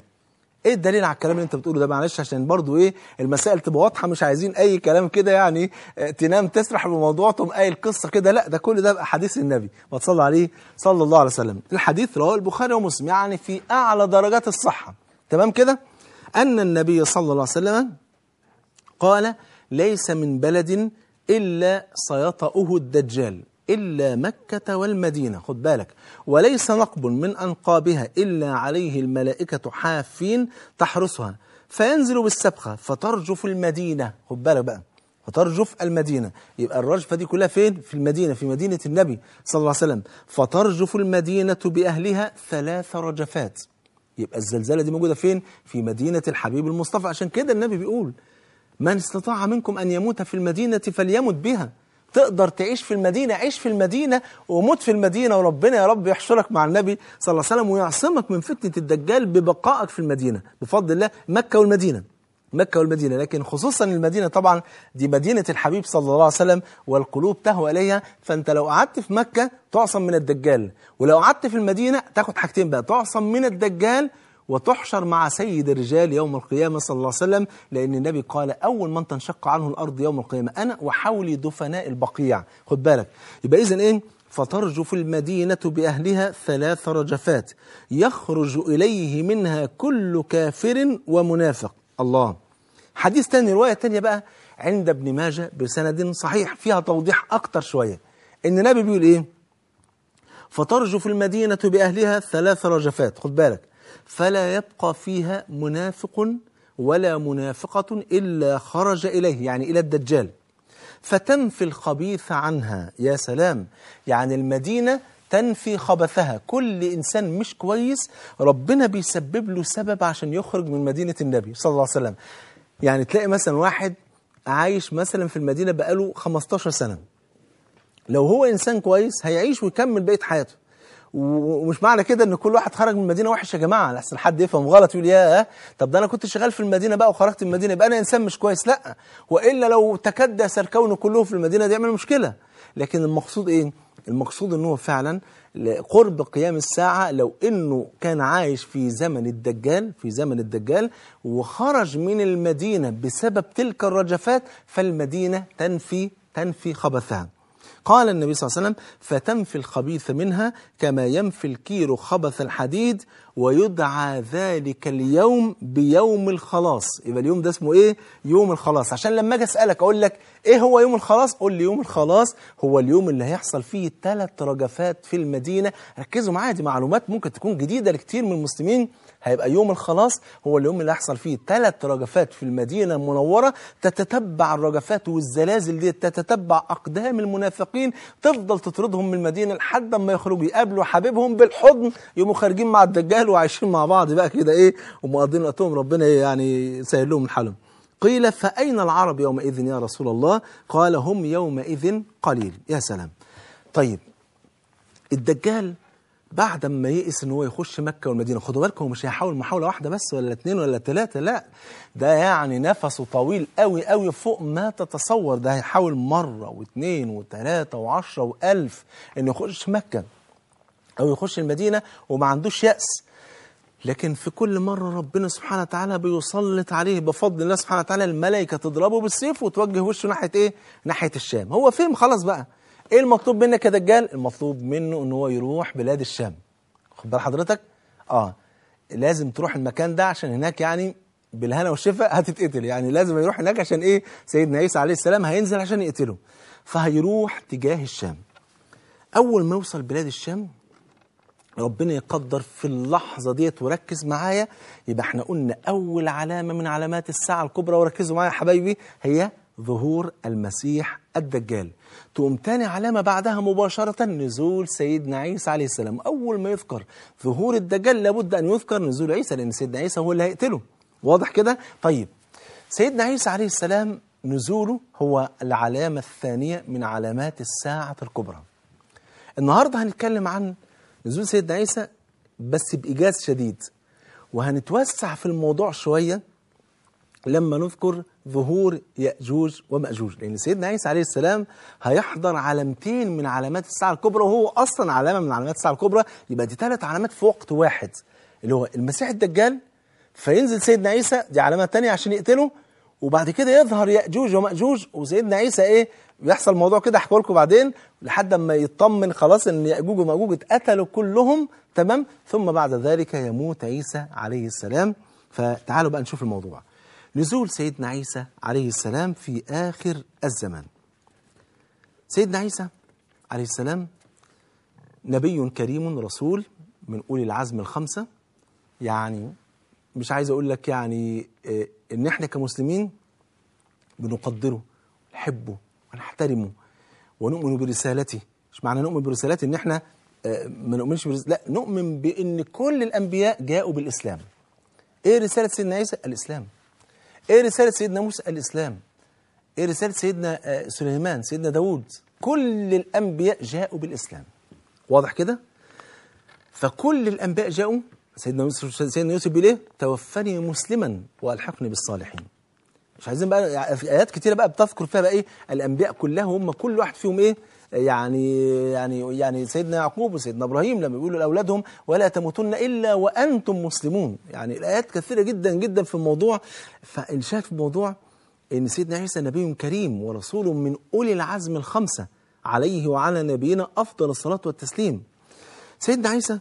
ايه الدليل على الكلام اللي انت بتقوله ده معلش عشان برضو ايه المسائل تبقى واضحه مش عايزين اي كلام كده يعني آه، تنام تسرح بموضوع تقوم قايل قصه كده لا ده كل ده باحاديث النبي ما تصلى عليه صلى الله عليه وسلم الحديث رواه البخاري ومسلم يعني في اعلى درجات الصحه تمام كده ان النبي صلى الله عليه وسلم قال ليس من بلد الا سيطأه الدجال إلا مكة والمدينة خد بالك وليس نقب من أنقابها إلا عليه الملائكة حافين تحرسها فينزل بالسبخة فترجف المدينة خد بالك بقى فترجف المدينة يبقى الرجفة دي كلها فين؟ في المدينة في مدينة النبي صلى الله عليه وسلم فترجف المدينة بأهلها ثلاث رجفات يبقى الزلزلة دي موجودة فين؟ في مدينة الحبيب المصطفى عشان كده النبي بيقول من استطاع منكم أن يموت في المدينة فليمت بها تقدر تعيش في المدينة عيش في المدينة وموت في المدينة وربنا يا رب يحشرك مع النبي صلى الله عليه وسلم ويعصمك من فتنة الدجال ببقائك في المدينة بفضل الله مكة والمدينة مكة والمدينة لكن خصوصا المدينة طبعا دي مدينة الحبيب صلى الله عليه وسلم والقلوب تهوى إليها فأنت لو قعدت في مكة تعصم من الدجال ولو قعدت في المدينة تاخد حاجتين بقى تعصم من الدجال وتحشر مع سيد الرجال يوم القيامة صلى الله عليه وسلم لأن النبي قال أول من تنشق عنه الأرض يوم القيامة أنا وحولي دفناء البقيع خد بالك يبقى إذن إيه فترجف المدينة بأهلها ثلاث رجفات يخرج إليه منها كل كافر ومنافق الله حديث تاني رواية تانية بقى عند ابن ماجه بسند صحيح فيها توضيح أكتر شوية إن النبي بيقول إيه فترجف المدينة بأهلها ثلاث رجفات خد بالك فلا يبقى فيها منافق ولا منافقة إلا خرج إليه يعني إلى الدجال فتنفي الخبيث عنها يا سلام يعني المدينة تنفي خبثها كل إنسان مش كويس ربنا بيسبب له سبب عشان يخرج من مدينة النبي صلى الله عليه وسلم يعني تلاقي مثلا واحد عايش مثلا في المدينة بقاله 15 سنة لو هو إنسان كويس هيعيش ويكمل بقية حياته ومش معنى كده ان كل واحد خرج من المدينه وحش يا جماعه لحسن حد يفهم غلط يقول يا طب ده انا كنت شغال في المدينه بقى وخرجت من المدينه يبقى انا انسان مش كويس لا والا لو تكدس الكون كله في المدينه دي يعمل مشكله لكن المقصود ايه المقصود ان هو فعلا قرب قيام الساعة لو انه كان عايش في زمن الدجال في زمن الدجال وخرج من المدينة بسبب تلك الرجفات فالمدينة تنفي تنفي خبثها قال النبي صلى الله عليه وسلم فتنفي الخبيث منها كما ينفي الكير خبث الحديد ويدعى ذلك اليوم بيوم الخلاص يبقى اليوم ده اسمه ايه يوم الخلاص عشان لما اجي اسالك اقول لك ايه هو يوم الخلاص قول لي يوم الخلاص هو اليوم اللي هيحصل فيه ثلاث رجفات في المدينه ركزوا معايا دي معلومات ممكن تكون جديده لكتير من المسلمين هيبقى يوم الخلاص هو اليوم اللي هيحصل فيه ثلاث رجفات في المدينة المنورة تتتبع الرجفات والزلازل دي تتتبع أقدام المنافقين تفضل تطردهم من المدينة لحد ما يخرجوا يقابلوا حبيبهم بالحضن يقوموا خارجين مع الدجال وعايشين مع بعض بقى كده إيه ومقضين وقتهم ربنا إيه يعني سهل لهم حالهم قيل فأين العرب يومئذ يا رسول الله قال هم يومئذ قليل يا سلام طيب الدجال بعد ما يئس ان هو يخش مكه والمدينه خدوا بالكم هو مش هيحاول محاوله واحده بس ولا اتنين ولا تلاته لا ده يعني نفسه طويل قوي قوي فوق ما تتصور ده هيحاول مره واثنين وتلاته وعشره والف انه يخش مكه او يخش المدينه وما عندوش ياس لكن في كل مرة ربنا سبحانه وتعالى بيسلط عليه بفضل الله سبحانه وتعالى الملائكة تضربه بالسيف وتوجه وشه ناحية إيه؟ ناحية الشام، هو فهم خلاص بقى ايه المطلوب منك يا دجال المطلوب منه ان هو يروح بلاد الشام خد بال حضرتك اه لازم تروح المكان ده عشان هناك يعني بالهنا والشفاء هتتقتل يعني لازم يروح هناك عشان ايه سيدنا عيسى عليه السلام هينزل عشان يقتله فهيروح تجاه الشام اول ما يوصل بلاد الشام ربنا يقدر في اللحظة ديت وركز معايا يبقى احنا قلنا أول علامة من علامات الساعة الكبرى وركزوا معايا يا حبايبي هي ظهور المسيح الدجال تقوم تاني علامة بعدها مباشرة نزول سيدنا عيسى عليه السلام أول ما يذكر ظهور الدجال لابد أن يذكر نزول عيسى لأن سيدنا عيسى هو اللي هيقتله واضح كده؟ طيب سيدنا عيسى عليه السلام نزوله هو العلامة الثانية من علامات الساعة الكبرى النهاردة هنتكلم عن نزول سيدنا عيسى بس بإيجاز شديد وهنتوسع في الموضوع شوية لما نذكر ظهور يأجوج ومأجوج لأن سيدنا عيسى عليه السلام هيحضر علامتين من علامات الساعة الكبرى وهو أصلا علامة من علامات الساعة الكبرى يبقى دي ثلاث علامات في وقت واحد اللي هو المسيح الدجال فينزل سيدنا عيسى دي علامة تانية عشان يقتله وبعد كده يظهر يأجوج ومأجوج وسيدنا عيسى إيه بيحصل موضوع كده احكوا لكم بعدين لحد ما يطمن خلاص ان يأجوج ومأجوج اتقتلوا كلهم تمام ثم بعد ذلك يموت عيسى عليه السلام فتعالوا بقى نشوف الموضوع نزول سيدنا عيسى عليه السلام في آخر الزمان سيدنا عيسى عليه السلام نبي كريم رسول من أولي العزم الخمسة يعني مش عايز أقول لك يعني آه، إن إحنا كمسلمين بنقدره نحبه ونحترمه ونؤمن برسالته مش معنى نؤمن برسالته إن إحنا آه، ما نؤمنش برسالة. لا نؤمن بإن كل الأنبياء جاءوا بالإسلام إيه رسالة سيدنا عيسى؟ الإسلام ايه رسالة سيدنا موسى الاسلام ايه رسالة سيدنا آه، سليمان سيدنا داود كل الانبياء جاءوا بالاسلام واضح كده فكل الانبياء جاءوا سيدنا يوسف سيدنا يوسف بيقول ايه توفني مسلما والحقني بالصالحين مش عايزين بقى يعني في ايات كتيره بقى بتذكر فيها بقى ايه الانبياء كلها هم كل واحد فيهم ايه يعني يعني يعني سيدنا يعقوب وسيدنا ابراهيم لما بيقولوا لاولادهم ولا تموتن الا وانتم مسلمون يعني الايات كثيره جدا جدا في الموضوع فالشاهد في الموضوع ان سيدنا عيسى نبي كريم ورسول من اولي العزم الخمسه عليه وعلى نبينا افضل الصلاه والتسليم سيدنا عيسى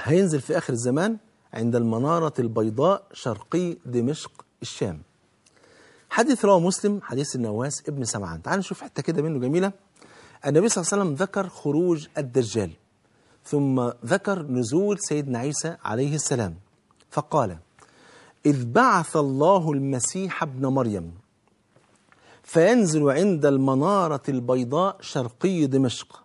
هينزل في اخر الزمان عند المناره البيضاء شرقي دمشق الشام حديث رواه مسلم حديث النواس ابن سمعان تعالوا نشوف حتة كده منه جميلة النبي صلى الله عليه وسلم ذكر خروج الدجال ثم ذكر نزول سيدنا عيسى عليه السلام فقال إذ بعث الله المسيح ابن مريم فينزل عند المنارة البيضاء شرقي دمشق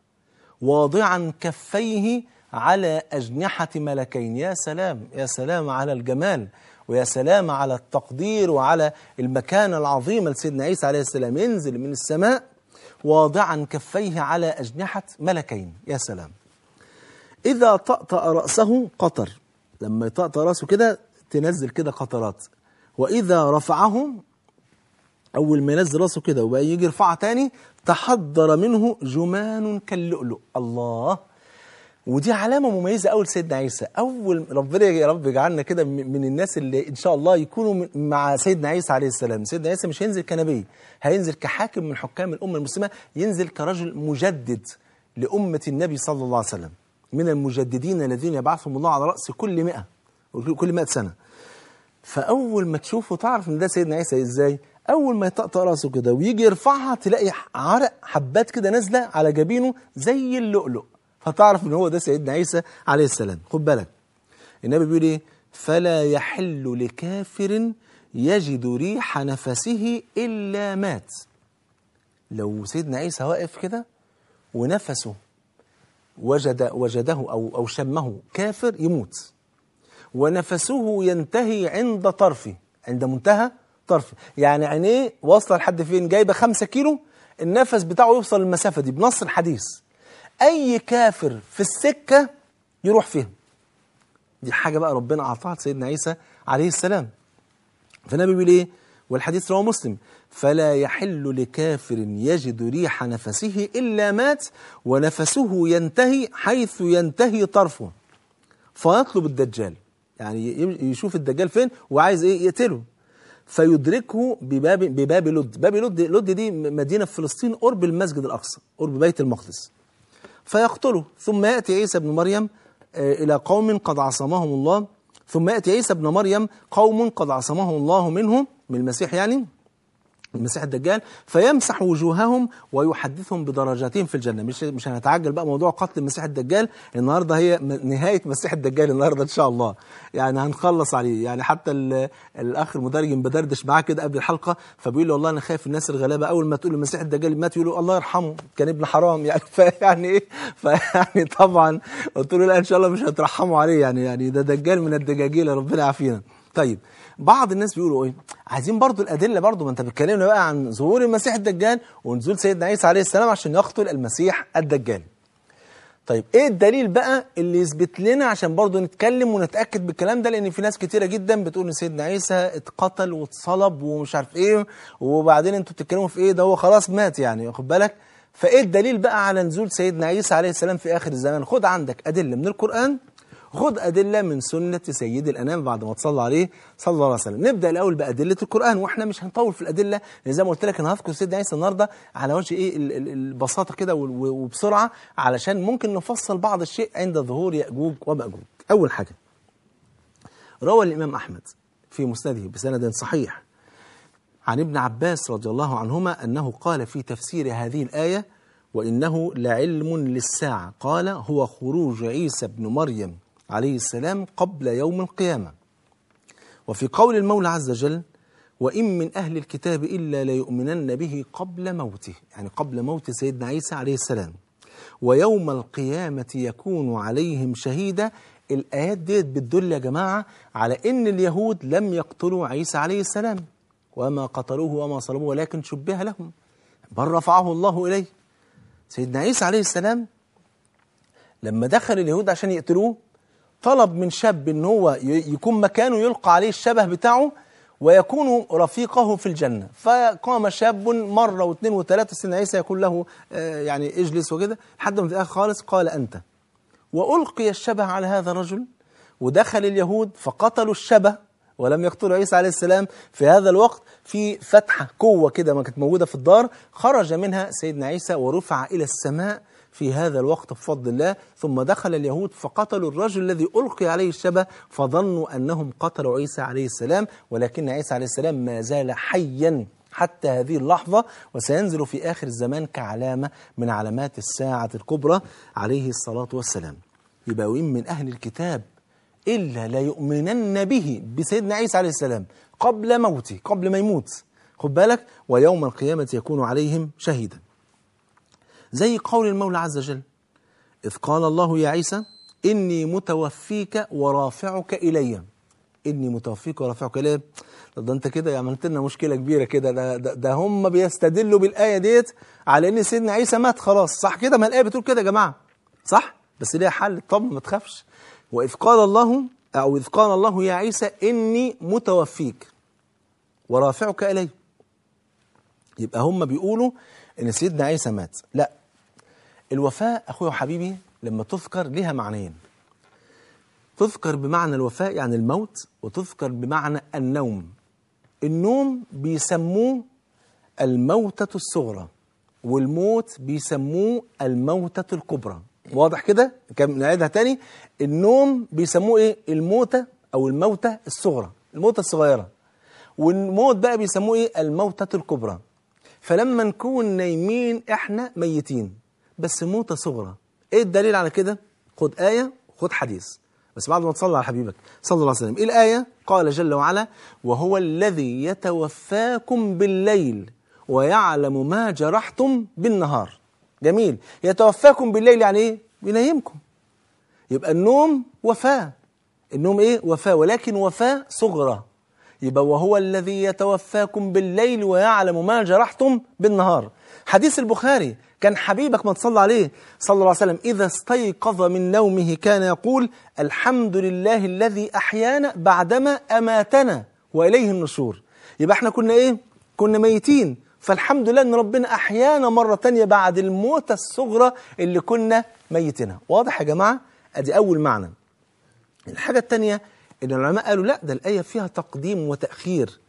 واضعا كفيه على أجنحة ملكين يا سلام يا سلام على الجمال ويا سلام على التقدير وعلى المكانة العظيمة لسيدنا عيسى عليه السلام ينزل من السماء واضعا كفيه على أجنحة ملكين يا سلام إذا طأطأ رأسه قطر لما يطأطأ رأسه كده تنزل كده قطرات وإذا رفعه أول ما ينزل رأسه كده وبقى يجي رفعه تاني تحضر منه جمان كاللؤلؤ الله ودي علامه مميزه قوي لسيدنا عيسى اول ربنا يا رب يجعلنا كده من الناس اللي ان شاء الله يكونوا مع سيدنا عيسى عليه السلام سيدنا عيسى مش هينزل كنبي هينزل كحاكم من حكام الامه المسلمه ينزل كرجل مجدد لامه النبي صلى الله عليه وسلم من المجددين الذين يبعثهم الله على راس كل 100 كل 100 سنه فاول ما تشوفه تعرف ان ده سيدنا عيسى ازاي اول ما يطقطق راسه كده ويجي يرفعها تلاقي عرق حبات كده نازله على جبينه زي اللؤلؤ فتعرف ان هو ده سيدنا عيسى عليه السلام خد بالك النبي بيقول ايه فلا يحل لكافر يجد ريح نفسه الا مات لو سيدنا عيسى واقف كده ونفسه وجد وجده او او شمه كافر يموت ونفسه ينتهي عند طرفه عند منتهى طرفه يعني عينيه واصله لحد فين جايبه 5 كيلو النفس بتاعه يوصل المسافه دي بنص الحديث أي كافر في السكة يروح فيها دي حاجة بقى ربنا أعطاها سيدنا عيسى عليه السلام فالنبي بيقول إيه والحديث رواه مسلم فلا يحل لكافر يجد ريح نفسه إلا مات ونفسه ينتهي حيث ينتهي طرفه فيطلب الدجال يعني يشوف الدجال فين وعايز ايه يقتله فيدركه بباب بباب لد باب لد لد دي مدينه في فلسطين قرب المسجد الاقصى قرب بيت المقدس فيقتله ثم يأتي عيسى بن مريم آه، إلى قوم قد عصمهم الله ثم يأتي عيسى بن مريم قوم قد عصمهم الله منهم من المسيح يعني المسيح الدجال فيمسح وجوههم ويحدثهم بدرجاتهم في الجنه مش مش هنتعجل بقى موضوع قتل المسيح الدجال النهارده هي نهايه مسيح الدجال النهارده ان شاء الله يعني هنخلص عليه يعني حتى الاخ المترجم بدردش معاه كده قبل الحلقه فبيقول له والله انا خايف الناس الغلابه اول ما تقول المسيح الدجال مات يقولوا الله يرحمه كان ابن حرام يعني فيعني ايه فيعني طبعا قلت له لا ان شاء الله مش هترحموا عليه يعني يعني ده دجال من الدجاجيل ربنا يعافينا طيب بعض الناس بيقولوا ايه عايزين برضو الادله برضو ما انت بتكلمنا بقى عن ظهور المسيح الدجال ونزول سيدنا عيسى عليه السلام عشان يقتل المسيح الدجال طيب ايه الدليل بقى اللي يثبت لنا عشان برضو نتكلم ونتاكد بالكلام ده لان في ناس كتيره جدا بتقول ان سيدنا عيسى اتقتل واتصلب ومش عارف ايه وبعدين انتوا بتتكلموا في ايه ده هو خلاص مات يعني واخد بالك فايه الدليل بقى على نزول سيدنا عيسى عليه السلام في اخر الزمان خد عندك ادله من القران خد أدلة من سنة سيد الأنام بعد ما تصلى عليه صلى الله عليه وسلم نبدأ الأول بأدلة القرآن وإحنا مش هنطول في الأدلة لأن زي ما قلت لك أنا هذكر سيدنا عيسى النهاردة على وجه إيه البساطة كده وبسرعة علشان ممكن نفصل بعض الشيء عند ظهور يأجوج ومأجوج أول حاجة روى الإمام أحمد في مسنده بسند صحيح عن ابن عباس رضي الله عنهما أنه قال في تفسير هذه الآية وإنه لعلم للساعة قال هو خروج عيسى بن مريم عليه السلام قبل يوم القيامة وفي قول المولى عز وجل وإن من أهل الكتاب إلا ليؤمنن به قبل موته يعني قبل موت سيدنا عيسى عليه السلام ويوم القيامة يكون عليهم شهيدا الآيات ديت بتدل يا جماعة على إن اليهود لم يقتلوا عيسى عليه السلام وما قتلوه وما صلبوه ولكن شبه لهم بل رفعه الله إليه سيدنا عيسى عليه السلام لما دخل اليهود عشان يقتلوه طلب من شاب ان هو يكون مكانه يلقى عليه الشبه بتاعه ويكون رفيقه في الجنة فقام شاب مرة واثنين وثلاثة سيدنا عيسى يقول له آه، يعني اجلس وكده لحد ما في الآخر خالص قال أنت وألقي الشبه على هذا الرجل ودخل اليهود فقتلوا الشبه ولم يقتلوا عيسى عليه السلام في هذا الوقت في فتحة قوة كده ما كانت موجودة في الدار خرج منها سيدنا عيسى ورفع إلى السماء في هذا الوقت بفضل الله ثم دخل اليهود فقتلوا الرجل الذي ألقي عليه الشبه فظنوا أنهم قتلوا عيسى عليه السلام ولكن عيسى عليه السلام ما زال حيا حتى هذه اللحظة وسينزل في آخر الزمان كعلامة من علامات الساعة الكبرى عليه الصلاة والسلام يبقى وإن من أهل الكتاب إلا ليؤمنن به بسيدنا عيسى عليه السلام قبل موته قبل ما يموت خد بالك ويوم القيامة يكون عليهم شهيدا زي قول المولى عز وجل إذ قال الله يا عيسى إني متوفيك ورافعك إلي إني متوفيك ورافعك إلي ده أنت كده عملت لنا مشكلة كبيرة كده ده, ده, ده هم بيستدلوا بالآية ديت على إن سيدنا عيسى مات خلاص صح كده ما الآية بتقول كده يا جماعة صح بس ليها حل طب ما تخافش وإذ قال الله أو إذ قال الله يا عيسى إني متوفيك ورافعك إلي يبقى هم بيقولوا إن سيدنا عيسى مات لا الوفاء أخويا وحبيبي لما تذكر لها معنيين تذكر بمعنى الوفاء يعني الموت وتذكر بمعنى النوم النوم بيسموه الموتة الصغرى والموت بيسموه الموتة الكبرى واضح كده نعيدها تاني النوم بيسموه ايه الموتة او الموتة الصغرى الموتة الصغيرة والموت بقى بيسموه ايه الموتة الكبرى فلما نكون نايمين احنا ميتين بس موتة صغرى ايه الدليل على كده خد آية خد حديث بس بعد ما تصلي على حبيبك صلى الله عليه وسلم ايه الآية قال جل وعلا وهو الذي يتوفاكم بالليل ويعلم ما جرحتم بالنهار جميل يتوفاكم بالليل يعني ايه بينيمكم يبقى النوم وفاة النوم ايه وفاة ولكن وفاة صغرى يبقى وهو الذي يتوفاكم بالليل ويعلم ما جرحتم بالنهار حديث البخاري كان حبيبك ما تصلى عليه صلى الله عليه وسلم إذا استيقظ من نومه كان يقول الحمد لله الذي أحيانا بعدما أماتنا وإليه النشور يبقى احنا كنا إيه؟ كنا ميتين فالحمد لله أن ربنا أحيانا مرة تانية بعد الموت الصغرى اللي كنا ميتينها واضح يا جماعة؟ أدي أول معنى الحاجة التانية إن العلماء قالوا لا ده الآية فيها تقديم وتأخير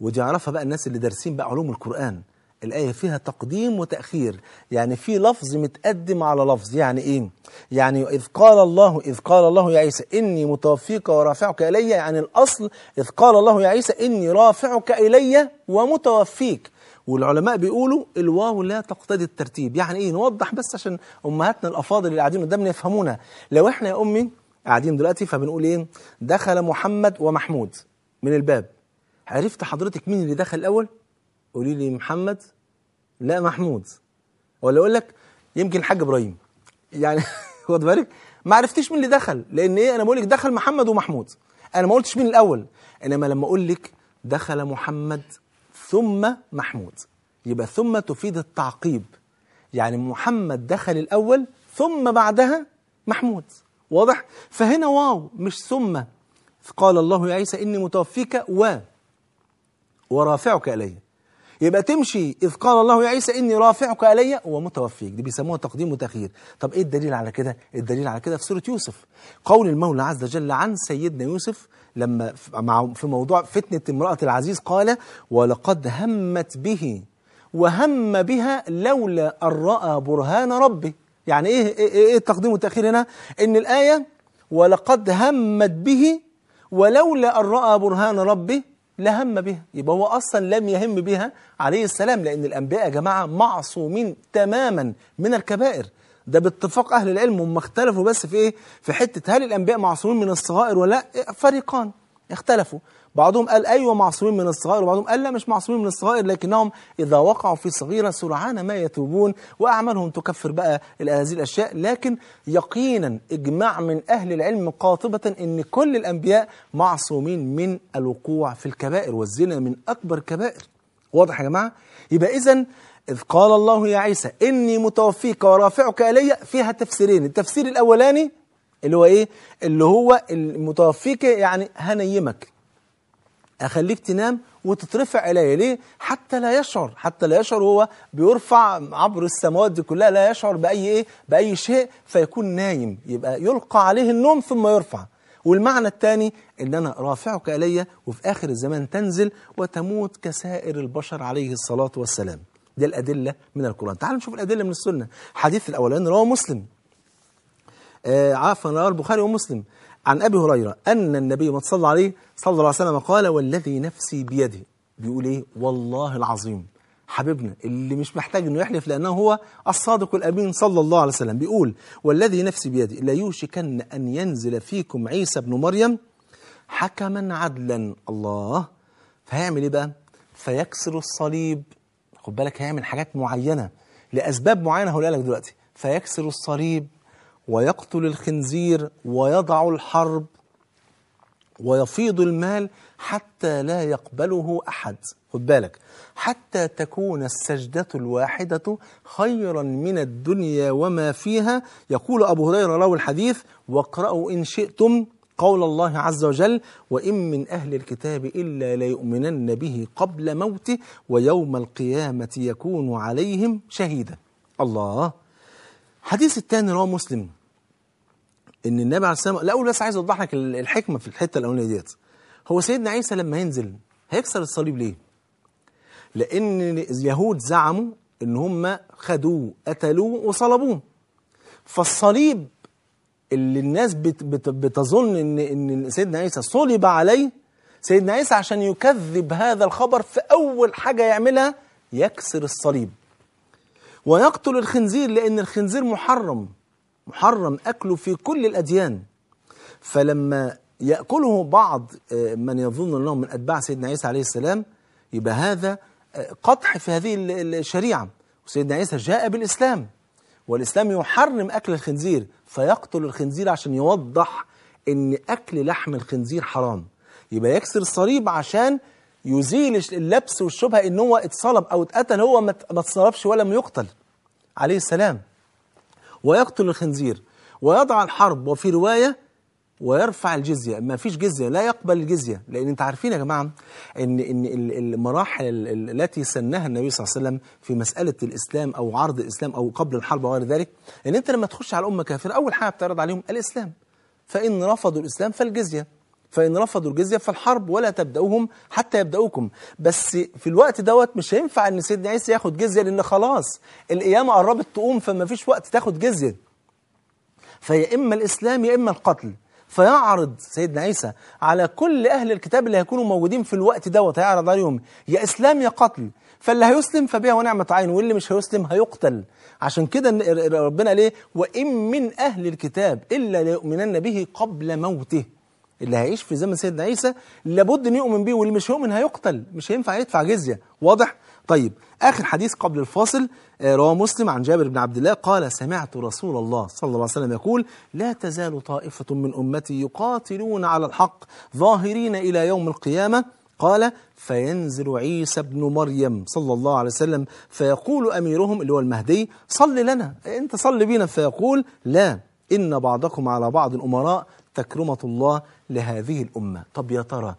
ودي عرفها بقى الناس اللي دارسين بقى علوم القرآن الآية فيها تقديم وتأخير يعني في لفظ متقدم على لفظ يعني إيه؟ يعني إذ قال الله إذ قال الله يا عيسى إني متوفيك ورافعك إلي يعني الأصل إذ قال الله يا عيسى إني رافعك إلي ومتوفيك والعلماء بيقولوا الواو لا تقتضي الترتيب يعني إيه نوضح بس عشان أمهاتنا الأفاضل اللي قاعدين قدامنا يفهمونا لو إحنا يا أمي قاعدين دلوقتي فبنقول إيه دخل محمد ومحمود من الباب عرفت حضرتك مين اللي دخل الأول؟ قولي لي محمد لا محمود ولا اقول لك يمكن الحاج ابراهيم يعني واخد بالك ما عرفتيش مين اللي دخل لان ايه انا بقول لك دخل محمد ومحمود انا ما قلتش مين الاول انما لما اقول لك دخل محمد ثم محمود يبقى ثم تفيد التعقيب يعني محمد دخل الاول ثم بعدها محمود واضح فهنا واو مش ثم قال الله يا عيسى اني متوفيك و ورافعك الي يبقى تمشي إذ قال الله يا عيسى إني رافعك إلي ومتوفيك دي بيسموها تقديم وتأخير طب إيه الدليل على كده الدليل على كده في سورة يوسف قول المولى عز وجل عن سيدنا يوسف لما في موضوع فتنة امرأة العزيز قال ولقد همت به وهم بها لولا أن رأى برهان ربه يعني إيه, إيه, إيه, إيه التقديم والتأخير هنا إن الآية ولقد همت به ولولا أن رأى برهان ربه لا هم بها يبقى هو أصلا لم يهم بها عليه السلام لأن الأنبياء يا جماعة معصومين تماما من الكبائر ده باتفاق أهل العلم هم اختلفوا بس في إيه في حتة هل الأنبياء معصومين من الصغائر ولا لا فريقان اختلفوا بعضهم قال أيوة معصومين من الصغائر وبعضهم قال لا مش معصومين من الصغائر لكنهم إذا وقعوا في صغيرة سرعان ما يتوبون وأعمالهم تكفر بقى هذه الأشياء لكن يقينا إجماع من أهل العلم قاطبة أن كل الأنبياء معصومين من الوقوع في الكبائر والزنا من أكبر كبائر واضح يا جماعة يبقى إذا إذ قال الله يا عيسى إني متوفيك ورافعك إلي فيها تفسيرين التفسير الأولاني اللي هو إيه اللي هو المتوفيك يعني هنيمك اخليك تنام وتترفع الي ليه حتى لا يشعر حتى لا يشعر هو بيرفع عبر السماوات دي كلها لا يشعر باي ايه باي شيء فيكون نايم يبقى يلقى عليه النوم ثم يرفع والمعنى الثاني ان انا رافعك الي وفي اخر الزمان تنزل وتموت كسائر البشر عليه الصلاه والسلام دي الادله من القران تعالوا نشوف الادله من السنه حديث الاولاني رواه مسلم آه عفوا رواه البخاري ومسلم عن أبي هريرة أن النبي ما صلى عليه صلى الله عليه وسلم قال والذي نفسي بيده بيقول إيه والله العظيم حبيبنا اللي مش محتاج انه يحلف لانه هو الصادق الامين صلى الله عليه وسلم بيقول والذي نفسي بيده يوشكن ان ينزل فيكم عيسى ابن مريم حكما عدلا الله فهيعمل ايه بقى فيكسر الصليب خد بالك هيعمل حاجات معينه لاسباب معينه هقولها لك دلوقتي فيكسر الصليب ويقتل الخنزير ويضع الحرب ويفيض المال حتى لا يقبله أحد خد بالك حتى تكون السجدة الواحدة خيرا من الدنيا وما فيها يقول أبو هريرة له الحديث واقرأوا إن شئتم قول الله عز وجل وإن من أهل الكتاب إلا ليؤمنن به قبل موته ويوم القيامة يكون عليهم شهيدا الله الحديث الثاني اللي هو مسلم ان النبي عليه الصلاه والسلام لا بس عايز اوضح لك الحكمه في الحته الاولانيه ديت هو سيدنا عيسى لما ينزل هيكسر الصليب ليه؟ لان اليهود زعموا ان هم خدوه قتلوه وصلبوه فالصليب اللي الناس بت بت بتظن ان ان سيدنا عيسى صلب عليه سيدنا عيسى عشان يكذب هذا الخبر في اول حاجه يعملها يكسر الصليب ويقتل الخنزير لأن الخنزير محرم محرم أكله في كل الأديان فلما يأكله بعض آه، من يظن أنه من أتباع سيدنا عيسى عليه السلام يبقى هذا آه، قطح في هذه الشريعة وسيدنا عيسى جاء بالإسلام والإسلام يحرم أكل الخنزير فيقتل الخنزير عشان يوضح أن أكل لحم الخنزير حرام يبقى يكسر الصليب عشان يزيل اللبس والشبهة إن هو اتصلب أو اتقتل هو ما اتصلبش ولم يقتل عليه السلام ويقتل الخنزير ويضع الحرب وفي رواية ويرفع الجزية ما فيش جزية لا يقبل الجزية لأن انت عارفين يا جماعة أن, إن المراحل التي سنها النبي صلى الله عليه وسلم في مسألة الإسلام أو عرض الإسلام أو قبل الحرب وغير ذلك أن انت لما تخش على أمة كافرة أول حاجة بتعرض عليهم الإسلام فإن رفضوا الإسلام فالجزية فإن رفضوا الجزية فالحرب ولا تبدأوهم حتى يبدأوكم بس في الوقت دوت مش هينفع أن سيدنا عيسى ياخد جزية لأن خلاص القيامة قربت تقوم فما فيش وقت تاخد جزية فيا إما الإسلام يا إما القتل فيعرض سيدنا عيسى على كل أهل الكتاب اللي هيكونوا موجودين في الوقت دوت هيعرض عليهم يا إسلام يا قتل فاللي هيسلم فبها ونعمة عين واللي مش هيسلم هيقتل عشان كده ربنا ليه وإن من أهل الكتاب إلا ليؤمنن به قبل موته اللي هيعيش في زمن سيدنا عيسى لابد ان يؤمن بيه واللي مش هيؤمن هيقتل مش هينفع يدفع جزيه واضح طيب اخر حديث قبل الفاصل آه، رواه مسلم عن جابر بن عبد الله قال سمعت رسول الله صلى الله عليه وسلم يقول لا تزال طائفه من امتي يقاتلون على الحق ظاهرين الى يوم القيامه قال فينزل عيسى ابن مريم صلى الله عليه وسلم فيقول اميرهم اللي هو المهدي صل لنا انت صل بينا فيقول لا إن بعضكم على بعض الأمراء تكرمة الله لهذه الأمة طب يا ترى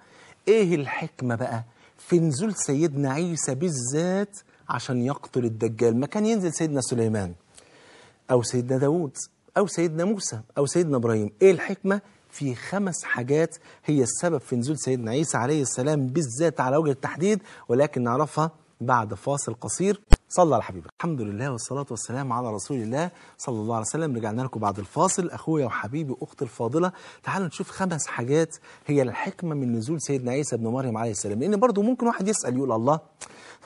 إيه الحكمة بقى في نزول سيدنا عيسى بالذات عشان يقتل الدجال ما كان ينزل سيدنا سليمان أو سيدنا داود أو سيدنا موسى أو سيدنا إبراهيم إيه الحكمة في خمس حاجات هي السبب في نزول سيدنا عيسى عليه السلام بالذات على وجه التحديد ولكن نعرفها بعد فاصل قصير صلى على حبيبك الحمد لله والصلاة والسلام على رسول الله صلى الله عليه وسلم رجعنا لكم بعد الفاصل أخويا وحبيبي أختي الفاضلة تعالوا نشوف خمس حاجات هي الحكمة من نزول سيدنا عيسى بن مريم عليه السلام لأن برضو ممكن واحد يسأل يقول الله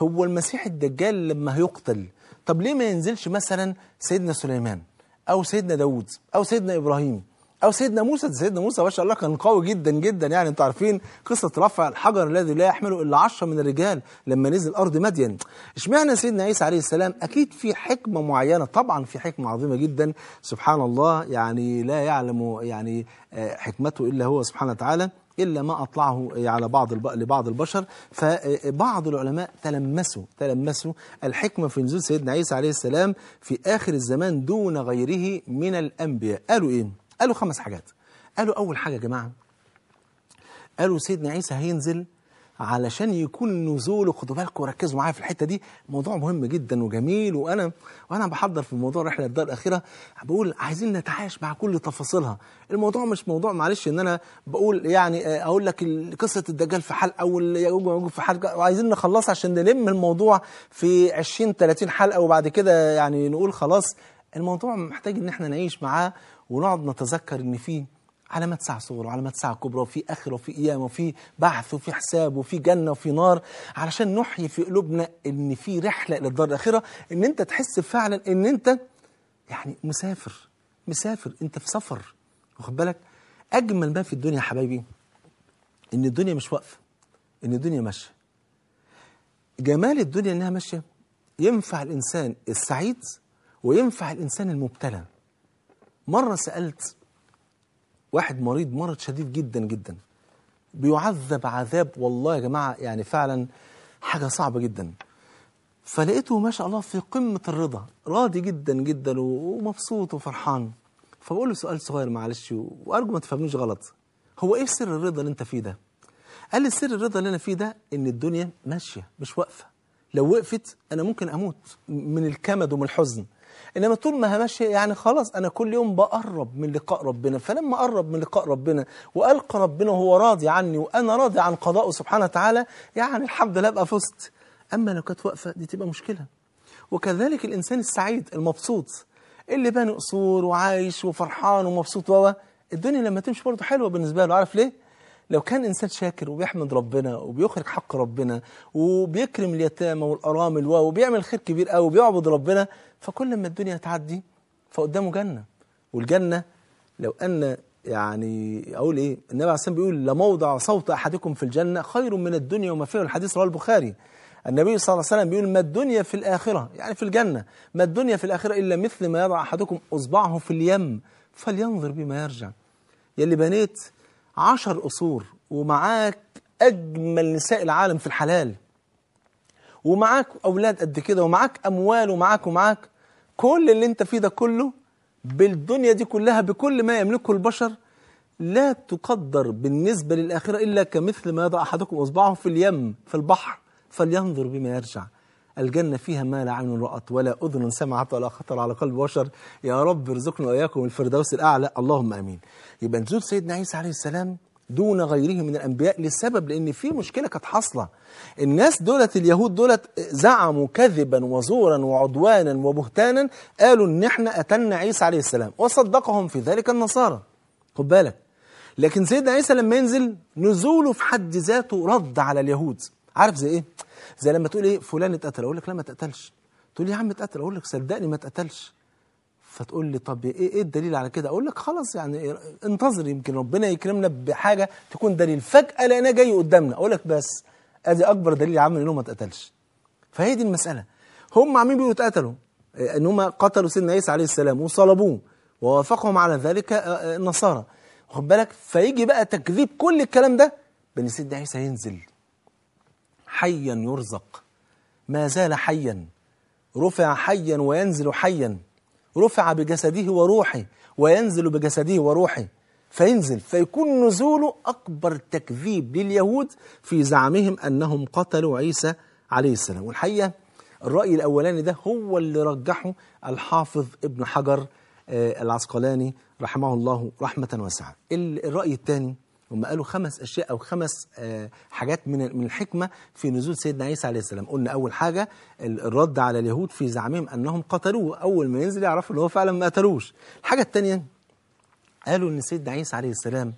هو المسيح الدجال لما هيقتل طب ليه ما ينزلش مثلا سيدنا سليمان أو سيدنا داود أو سيدنا إبراهيم او سيدنا موسى سيدنا موسى ما شاء الله كان قوي جدا جدا يعني انتوا عارفين قصه رفع الحجر الذي لا يحمله الا عشرة من الرجال لما نزل ارض مدين اشمعنى سيدنا عيسى عليه السلام اكيد في حكمه معينه طبعا في حكمه عظيمه جدا سبحان الله يعني لا يعلم يعني آه، حكمته الا هو سبحانه وتعالى الا ما اطلعه آه، على بعض لبعض البشر فبعض آه، العلماء تلمسوا تلمسوا الحكمه في نزول سيدنا عيسى عليه السلام في اخر الزمان دون غيره من الانبياء قالوا ايه قالوا خمس حاجات قالوا أول حاجة يا جماعة قالوا سيدنا عيسى هينزل علشان يكون نزوله خدوا بالكم وركزوا معايا في الحته دي موضوع مهم جدا وجميل وانا وانا بحضر في موضوع رحله الدار الاخيره بقول عايزين نتعايش مع كل تفاصيلها الموضوع مش موضوع معلش ان انا بقول يعني آه، اقول لك قصه الدجال في حلقه والياجوج في حلقه وعايزين نخلصها عشان نلم الموضوع في 20 30 حلقه وبعد كده يعني نقول خلاص الموضوع محتاج ان احنا نعيش معاه ونقعد نتذكر ان في علامات ساعة صغرى وعلامات ساعة كبرى وفي آخرة وفي قيامة وفي بعث وفي حساب وفي جنة وفي نار علشان نحيي في قلوبنا إن في رحلة إلى الدار الآخرة إن أنت تحس فعلا إن أنت يعني مسافر مسافر أنت في سفر واخد بالك أجمل ما في الدنيا يا حبايبي إن الدنيا مش واقفة إن الدنيا ماشية جمال الدنيا إنها ماشية ينفع الإنسان السعيد وينفع الإنسان المبتلى مرة سألت واحد مريض مرض شديد جدا جدا بيعذب عذاب والله يا جماعة يعني فعلا حاجة صعبة جدا فلقيته ما شاء الله في قمة الرضا راضي جدا جدا ومبسوط وفرحان فبقول له سؤال صغير معلش وأرجو ما تفهمنيش غلط هو إيه سر الرضا اللي أنت فيه ده؟ قال لي سر الرضا اللي أنا فيه ده إن الدنيا ماشية مش واقفة لو وقفت أنا ممكن أموت من الكمد ومن الحزن انما طول ما همشي يعني خلاص انا كل يوم بقرب من لقاء ربنا فلما اقرب من لقاء ربنا والقى ربنا وهو راضي عني وانا راضي عن قضائه سبحانه وتعالى يعني الحمد لله ابقى فزت اما لو كانت واقفه دي تبقى مشكله وكذلك الانسان السعيد المبسوط اللي باني قصور وعايش وفرحان ومبسوط و الدنيا لما تمشي برضه حلوه بالنسبه له عارف ليه لو كان إنسان شاكر وبيحمد ربنا وبيخرج حق ربنا وبيكرم اليتامى والأرامل وبيعمل خير كبير قوي وبيعبد ربنا فكل ما الدنيا تعدي فقدامه جنة والجنة لو أن يعني أقول إيه النبي عليه الصلاة بيقول لموضع صوت أحدكم في الجنة خير من الدنيا وما فيها الحديث رواه البخاري النبي صلى الله عليه وسلم بيقول ما الدنيا في الآخرة يعني في الجنة ما الدنيا في الآخرة إلا مثل ما يضع أحدكم أصبعه في اليم فلينظر بما يرجع يلي بنيت عشر قصور ومعاك أجمل نساء العالم في الحلال ومعاك أولاد قد كده ومعاك أموال ومعاك ومعاك كل اللي أنت فيه ده كله بالدنيا دي كلها بكل ما يملكه البشر لا تقدر بالنسبة للآخرة إلا كمثل ما يضع أحدكم أصبعه في اليم في البحر فلينظر بما يرجع الجنة فيها ما لا عين رأت ولا أذن سمعت ولا خطر على قلب بشر يا رب ارزقنا وإياكم الفردوس الأعلى اللهم آمين يبقى نزول سيدنا عيسى عليه السلام دون غيره من الأنبياء لسبب لأن في مشكلة كانت حاصلة الناس دولت اليهود دولت زعموا كذبا وزورا وعدوانا وبهتانا قالوا إن إحنا أتنا عيسى عليه السلام وصدقهم في ذلك النصارى خد بالك لكن سيدنا عيسى لما ينزل نزوله في حد ذاته رد على اليهود عارف زي إيه؟ زي لما تقول ايه فلان اتقتل اقول لك لا ما اتقتلش تقول لي يا عم اتقتل اقول لك صدقني ما اتقتلش فتقول لي طب ايه ايه الدليل على كده اقول لك خلاص يعني انتظر يمكن ربنا يكرمنا بحاجه تكون دليل فجاه لقيناه جاي قدامنا اقول لك بس ادي اكبر دليل يا عم انه ما اتقتلش فهي دي المساله هم عاملين بيقولوا اتقتلوا إيه، ان هم قتلوا سيدنا عيسى عليه السلام وصلبوه ووافقهم على ذلك آه، آه، النصارى خد بالك فيجي بقى تكذيب كل الكلام ده بان سيدنا عيسى ينزل حيا يرزق ما زال حيا رفع حيا وينزل حيا رفع بجسده وروحه وينزل بجسده وروحه فينزل فيكون نزوله أكبر تكذيب لليهود في زعمهم أنهم قتلوا عيسى عليه السلام والحقيقة الرأي الأولاني ده هو اللي رجحه الحافظ ابن حجر آه، العسقلاني رحمه الله رحمة واسعة الرأي الثاني هم قالوا خمس اشياء او خمس آه، حاجات من من الحكمه في نزول سيدنا عيسى عليه السلام قلنا اول حاجه الرد على اليهود في زعمهم انهم قتلوه اول ما ينزل يعرفوا ان هو فعلا ما قتلوش الحاجه الثانيه قالوا ان سيدنا عيسى عليه السلام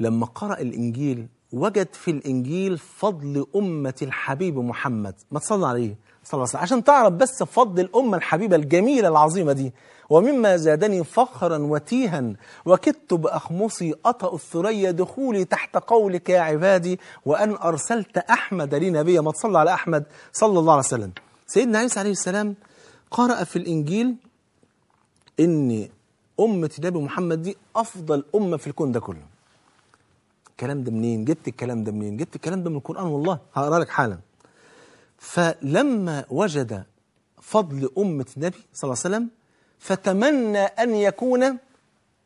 لما قرأ الانجيل وجد في الانجيل فضل امه الحبيب محمد ما تصلى عليه صلى الله عليه وسلم عشان تعرف بس فضل الأمة الحبيبة الجميلة العظيمة دي ومما زادني فخرا وتيها وكدت بأخمصي أطأ الثريا دخولي تحت قولك يا عبادي وأن أرسلت أحمد لي نبيا ما تصلى على أحمد صلى الله عليه وسلم سيدنا عيسى عليه السلام قرأ في الإنجيل إن أمة النبي محمد دي أفضل أمة في الكون ده كله الكلام ده منين جبت الكلام ده منين جبت الكلام ده من القرآن والله هقرأ لك حالا فلما وجد فضل أمة النبي صلى الله عليه وسلم فتمنى أن يكون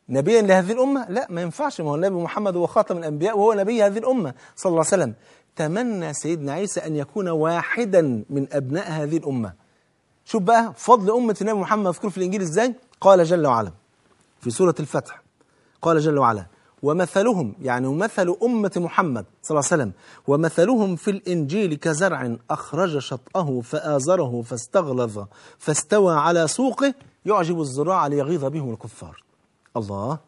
نبيا لهذه الأمة لا ما ينفعش ما هو النبي محمد هو خاتم الأنبياء وهو نبي هذه الأمة صلى الله عليه وسلم تمنى سيدنا عيسى أن يكون واحدا من أبناء هذه الأمة شوف بقى فضل أمة النبي محمد مذكور في الإنجيل إزاي قال جل وعلا في سورة الفتح قال جل وعلا ومثلهم يعني مثل أمة محمد صلى الله عليه وسلم ومثلهم في الإنجيل كزرع أخرج شطأه فآزره فاستغلظ فاستوى على سوقه يعجب الزراع ليغيظ بهم الكفار الله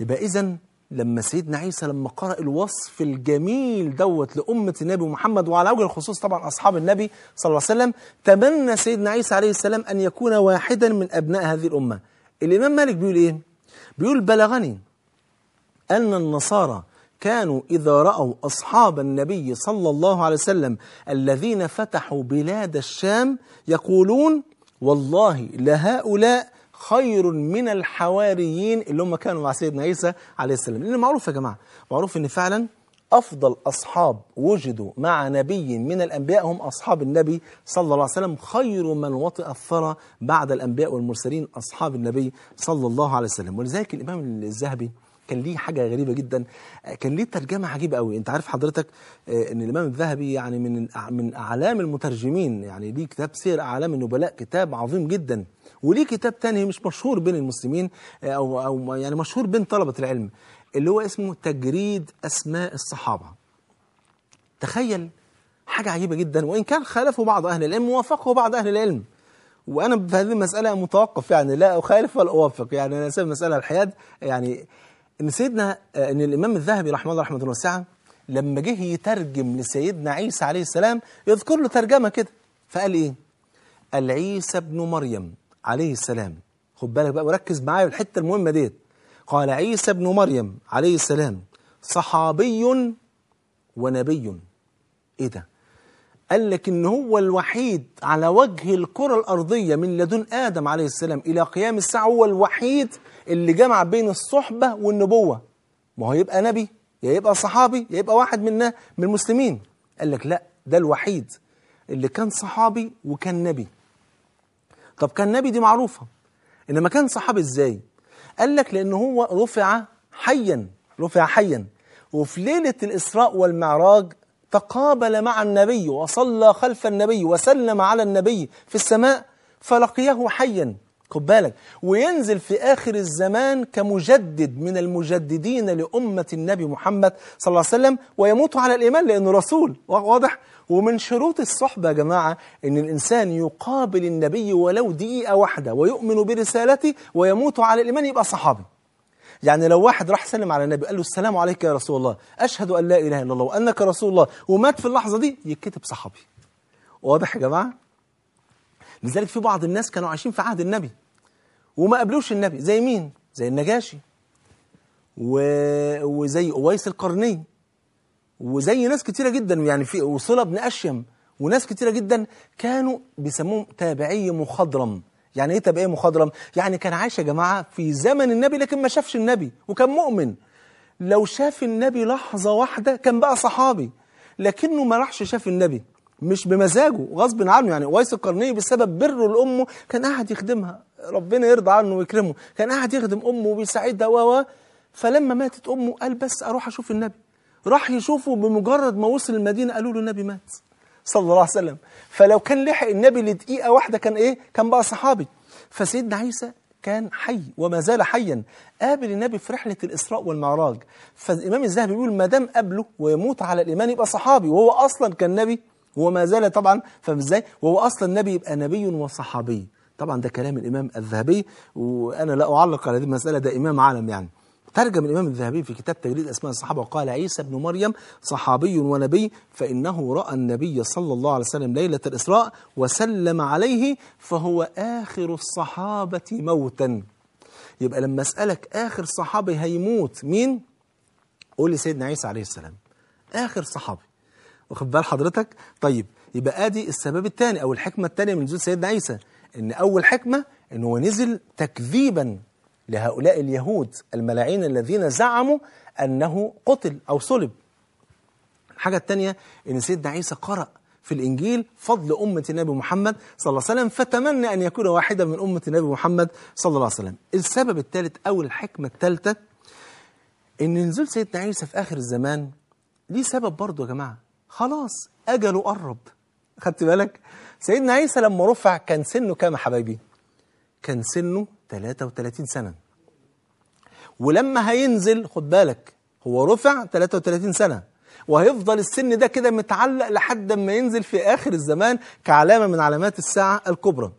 يبقى إذا لما سيدنا عيسى لما قرأ الوصف الجميل دوت لأمة النبي محمد وعلى وجه الخصوص طبعا أصحاب النبي صلى الله عليه وسلم تمنى سيدنا عيسى عليه السلام أن يكون واحدا من أبناء هذه الأمة الإمام مالك بيقول إيه؟ بيقول بلغني أن النصارى كانوا إذا رأوا أصحاب النبي صلى الله عليه وسلم الذين فتحوا بلاد الشام يقولون والله لهؤلاء خير من الحواريين اللي هم كانوا مع سيدنا عيسى عليه السلام لأنه معروف يا جماعة معروف أن فعلا أفضل أصحاب وجدوا مع نبي من الأنبياء هم أصحاب النبي صلى الله عليه وسلم خير من وطئ الثرى بعد الأنبياء والمرسلين أصحاب النبي صلى الله عليه وسلم ولذلك الإمام الذهبي كان ليه حاجه غريبه جدا آه، كان ليه ترجمه عجيبه قوي انت عارف حضرتك آه، ان الامام الذهبي يعني من من اعلام المترجمين يعني ليه كتاب سير اعلام النبلاء كتاب عظيم جدا وليه كتاب تاني مش مشهور بين المسلمين آه، او او يعني مشهور بين طلبه العلم اللي هو اسمه تجريد اسماء الصحابه تخيل حاجه عجيبه جدا وان كان خالفه بعض اهل العلم ووافقه بعض اهل العلم وانا في هذه المساله متوقف يعني لا اخالف ولا اوافق يعني انا سيب مساله الحياد يعني ان سيدنا آه، ان الامام الذهبي رحمه الله رحمه واسعه لما جه يترجم لسيدنا عيسى عليه السلام يذكر له ترجمه كده فقال ايه؟ قال عيسى ابن مريم عليه السلام خد بالك بقى وركز معايا الحته المهمه ديت قال عيسى ابن مريم عليه السلام صحابي ونبي ايه ده؟ قال لك ان هو الوحيد على وجه الكرة الارضية من لدن ادم عليه السلام الى قيام الساعة هو الوحيد اللي جمع بين الصحبة والنبوة ما هو يبقى نبي يا يبقى صحابي يا يبقى واحد منا من المسلمين قال لك لا ده الوحيد اللي كان صحابي وكان نبي طب كان نبي دي معروفة انما كان صحابي ازاي قال لك لان هو رفع حيا رفع حيا وفي ليلة الإسراء والمعراج فقابل مع النبي وصلى خلف النبي وسلم على النبي في السماء فلقيه حيا خد بالك وينزل في آخر الزمان كمجدد من المجددين لأمة النبي محمد صلى الله عليه وسلم ويموت على الإيمان لأنه رسول واضح ومن شروط الصحبة يا جماعة أن الإنسان يقابل النبي ولو دقيقة واحدة ويؤمن برسالته ويموت على الإيمان يبقى صحابي يعني لو واحد راح سلم على النبي قال له السلام عليك يا رسول الله أشهد أن لا إله إلا الله وأنك رسول الله ومات في اللحظة دي يتكتب صحابي واضح يا جماعة لذلك في بعض الناس كانوا عايشين في عهد النبي وما قابلوش النبي زي مين زي النجاشي و... وزي أويس القرني وزي ناس كتيرة جدا يعني في وصلة بن أشيم وناس كتيرة جدا كانوا بيسموهم تابعي مخضرم يعني ايه تبقية مخضرم يعني كان عايش يا جماعة في زمن النبي لكن ما شافش النبي وكان مؤمن لو شاف النبي لحظة واحدة كان بقى صحابي لكنه ما راحش شاف النبي مش بمزاجه غصب عنه يعني ويس القرني بسبب بره لامه كان قاعد يخدمها ربنا يرضى عنه ويكرمه كان قاعد يخدم امه وبيساعدها و فلما ماتت امه قال بس اروح اشوف النبي راح يشوفه بمجرد ما وصل المدينه قالوا له النبي مات صلى الله عليه وسلم فلو كان لحق النبي لدقيقة واحدة كان إيه كان بقى صحابي فسيدنا عيسى كان حي وما زال حيا قابل النبي في رحلة الإسراء والمعراج فالإمام الذهبي بيقول ما دام قابله ويموت على الإيمان يبقى صحابي وهو أصلا كان نبي وما زال طبعا فازاي وهو أصلا نبي يبقى نبي وصحابي طبعا ده كلام الإمام الذهبي وأنا لا أعلق على هذه المسألة ده إمام عالم يعني ترجم الإمام الذهبي في كتاب تجريد أسماء الصحابة وقال عيسى بن مريم صحابي ونبي فإنه رأى النبي صلى الله عليه وسلم ليلة الإسراء وسلم عليه فهو آخر الصحابة موتا يبقى لما أسألك آخر صحابي هيموت مين؟ قول لي سيدنا عيسى عليه السلام آخر صحابي واخد بال حضرتك؟ طيب يبقى ادي السبب الثاني او الحكمه الثانيه من نزول سيدنا عيسى ان اول حكمه ان هو نزل تكذيبا لهؤلاء اليهود الملاعين الذين زعموا أنه قتل أو صلب الحاجة الثانية أن سيدنا عيسى قرأ في الإنجيل فضل أمة النبي محمد صلى الله عليه وسلم فتمنى أن يكون واحدا من أمة النبي محمد صلى الله عليه وسلم السبب الثالث أو الحكمة الثالثة أن نزول سيدنا عيسى في آخر الزمان ليه سبب برضه يا جماعة خلاص أجله قرب خدت بالك سيدنا عيسى لما رفع كان سنه كام يا حبايبي كان سنه 33 سنة ولما هينزل خد بالك هو رفع 33 سنة وهيفضل السن ده كده متعلق لحد ما ينزل في آخر الزمان كعلامة من علامات الساعة الكبرى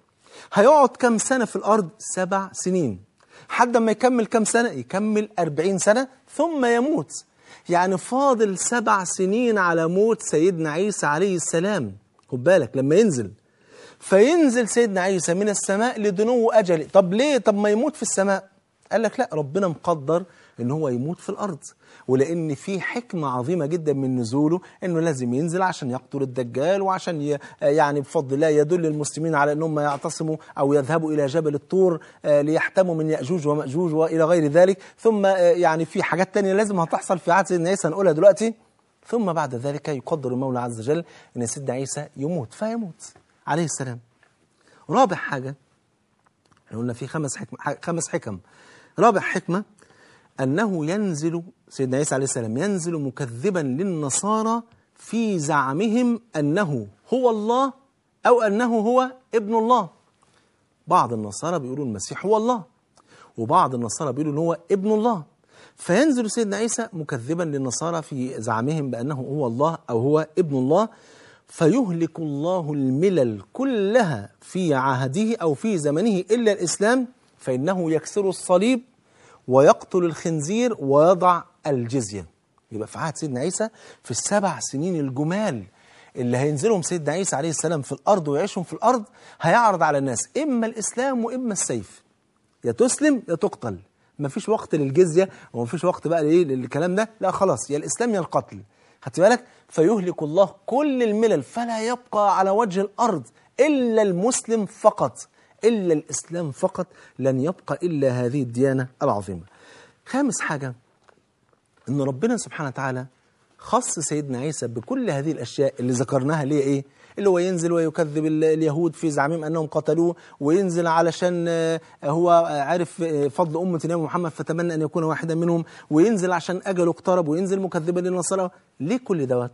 هيقعد كم سنة في الأرض سبع سنين حد ما يكمل كم سنة يكمل 40 سنة ثم يموت يعني فاضل سبع سنين على موت سيدنا عيسى عليه السلام خد بالك لما ينزل فينزل سيدنا عيسى من السماء لدنو أجله طب ليه طب ما يموت في السماء قال لك لا ربنا مقدر ان هو يموت في الارض ولان في حكمه عظيمه جدا من نزوله انه لازم ينزل عشان يقتل الدجال وعشان يعني بفضل الله يدل المسلمين على انهم يعتصموا او يذهبوا الى جبل الطور آه، ليحتموا من ياجوج وماجوج والى غير ذلك ثم آه، يعني في حاجات تانية لازم هتحصل في عهد سيدنا عيسى هنقولها دلوقتي ثم بعد ذلك يقدر المولى عز وجل ان سيدنا عيسى يموت فيموت عليه السلام رابع حاجة احنا قلنا في خمس حكم خمس حكم رابع حكمة أنه ينزل سيدنا عيسى عليه السلام ينزل مكذبا للنصارى في زعمهم أنه هو الله أو أنه هو ابن الله بعض النصارى بيقولوا المسيح هو الله وبعض النصارى بيقولوا ان هو ابن الله فينزل سيدنا عيسى مكذبا للنصارى في زعمهم بانه هو الله او هو ابن الله فيهلك الله الملل كلها في عهده أو في زمنه إلا الإسلام فإنه يكسر الصليب ويقتل الخنزير ويضع الجزية يبقى في عهد سيدنا عيسى في السبع سنين الجمال اللي هينزلهم سيدنا عيسى عليه السلام في الأرض ويعيشهم في الأرض هيعرض على الناس إما الإسلام وإما السيف يا تسلم يا تقتل مفيش وقت للجزية ومفيش وقت بقى للكلام ده لا خلاص يا الإسلام يا القتل خدت بالك فيهلك الله كل الملل فلا يبقى على وجه الأرض إلا المسلم فقط إلا الإسلام فقط لن يبقى إلا هذه الديانة العظيمة خامس حاجة أن ربنا سبحانه وتعالى خص سيدنا عيسى بكل هذه الأشياء اللي ذكرناها ليه إيه اللي هو ينزل ويكذب اليهود في زعمهم أنهم قتلوه وينزل علشان آه، هو آه، عارف آه، فضل أمة النبي محمد فتمنى أن يكون واحدا منهم وينزل عشان أجله اقترب وينزل مكذبا للنصارى ليه كل دوت؟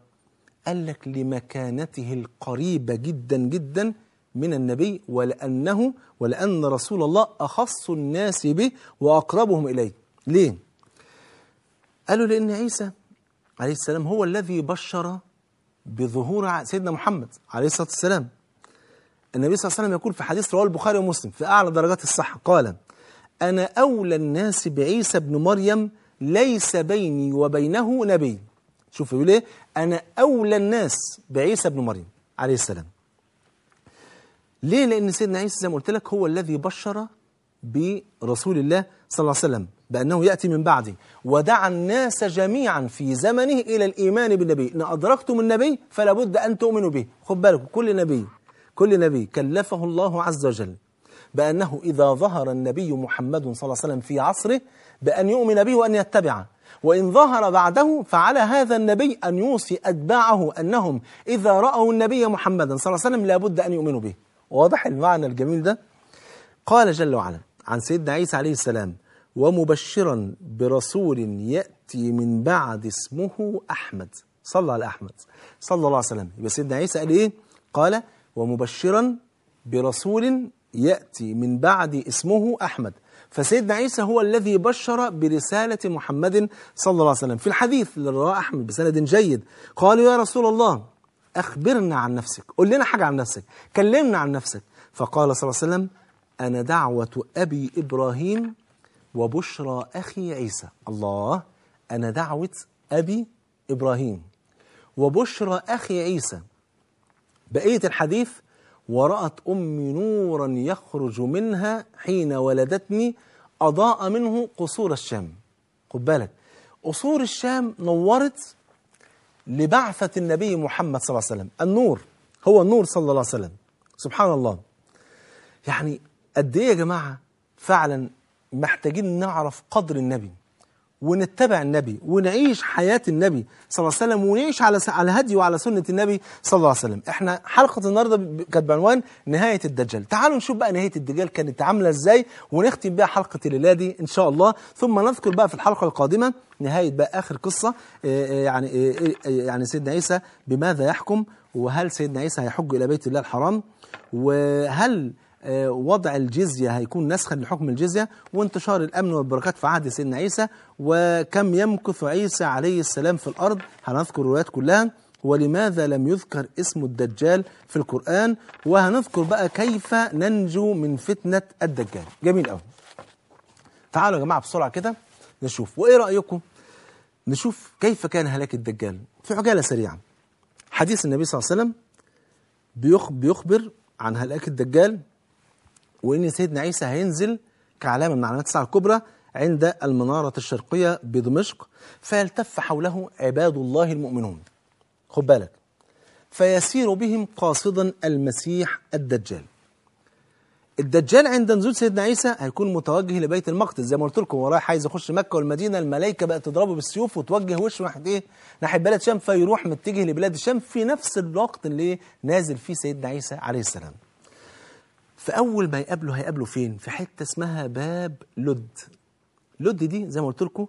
قال لك لمكانته القريبة جدا جدا من النبي ولأنه ولأن رسول الله أخص الناس به وأقربهم إليه ليه؟ قالوا لأن عيسى عليه السلام هو الذي بشر بظهور سيدنا محمد عليه الصلاة والسلام النبي صلى الله عليه وسلم يقول في حديث رواه البخاري ومسلم في أعلى درجات الصحة قال أنا أولى الناس بعيسى ابن مريم ليس بيني وبينه نبي شوف يقول إيه أنا أولى الناس بعيسى ابن مريم عليه السلام ليه لأن سيدنا عيسى زي ما قلت لك هو الذي بشر برسول الله صلى الله عليه وسلم بأنه يأتي من بعدي ودعا الناس جميعا في زمنه إلى الإيمان بالنبي إن أدركتم النبي فلا بد أن تؤمنوا به خد بالك كل نبي كل نبي كلفه الله عز وجل بأنه إذا ظهر النبي محمد صلى الله عليه وسلم في عصره بأن يؤمن به وأن يتبعه وإن ظهر بعده فعلى هذا النبي أن يوصي أتباعه أنهم إذا رأوا النبي محمدا صلى الله عليه وسلم لابد أن يؤمنوا به واضح المعنى الجميل ده قال جل وعلا عن سيدنا عيسى عليه السلام ومبشرا برسول يأتي من بعد اسمه أحمد صلى على أحمد صلى الله عليه وسلم يبقى سيدنا عيسى قال إيه؟ قال ومبشرا برسول يأتي من بعد اسمه أحمد فسيدنا عيسى هو الذي بشر برسالة محمد صلى الله عليه وسلم في الحديث اللي رواه أحمد بسند جيد قالوا يا رسول الله أخبرنا عن نفسك قل لنا حاجة عن نفسك كلمنا عن نفسك فقال صلى الله عليه وسلم أنا دعوة أبي إبراهيم وبشرى أخي عيسى الله أنا دعوة أبي إبراهيم وبشرى أخي عيسى بقية الحديث ورأت أمي نورا يخرج منها حين ولدتني أضاء منه قصور الشام خد بالك قصور الشام نورت لبعثة النبي محمد صلى الله عليه وسلم النور هو النور صلى الله عليه وسلم سبحان الله يعني قد ايه يا جماعة فعلا محتاجين نعرف قدر النبي ونتبع النبي ونعيش حياة النبي صلى الله عليه وسلم ونعيش على على هدي وعلى سنة النبي صلى الله عليه وسلم احنا حلقة النهاردة كانت بعنوان نهاية الدجال تعالوا نشوف بقى نهاية الدجال كانت عاملة ازاي ونختم بيها حلقة الليلة دي ان شاء الله ثم نذكر بقى في الحلقة القادمة نهاية بقى اخر قصة آه، آه، يعني آه، يعني سيدنا عيسى بماذا يحكم وهل سيدنا عيسى هيحج الى بيت الله الحرام وهل آه، وضع الجزية هيكون نسخا لحكم الجزية وانتشار الأمن والبركات في عهد سيدنا عيسى وكم يمكث عيسى عليه السلام في الأرض هنذكر الروايات كلها ولماذا لم يذكر اسم الدجال في القرآن وهنذكر بقى كيف ننجو من فتنة الدجال جميل أوي تعالوا يا جماعة بسرعة كده نشوف وإيه رأيكم نشوف كيف كان هلاك الدجال في عجالة سريعة حديث النبي صلى الله عليه وسلم بيخبر عن هلاك الدجال وإن سيدنا عيسى هينزل كعلامة من علامات الساعة الكبرى عند المنارة الشرقية بدمشق فيلتف حوله عباد الله المؤمنون خد بالك فيسير بهم قاصدا المسيح الدجال الدجال عند نزول سيدنا عيسى هيكون متوجه لبيت المقدس زي ما قلت لكم وراه عايز يخش مكه والمدينه الملائكه بقت تضربه بالسيوف وتوجه وشه ناحيه ايه؟ ناحيه بلد الشام فيروح متجه لبلاد الشام في نفس الوقت اللي نازل فيه سيدنا عيسى عليه السلام. فاول ما يقابله هيقابله فين في حته اسمها باب لد لد دي زي ما قلت لكم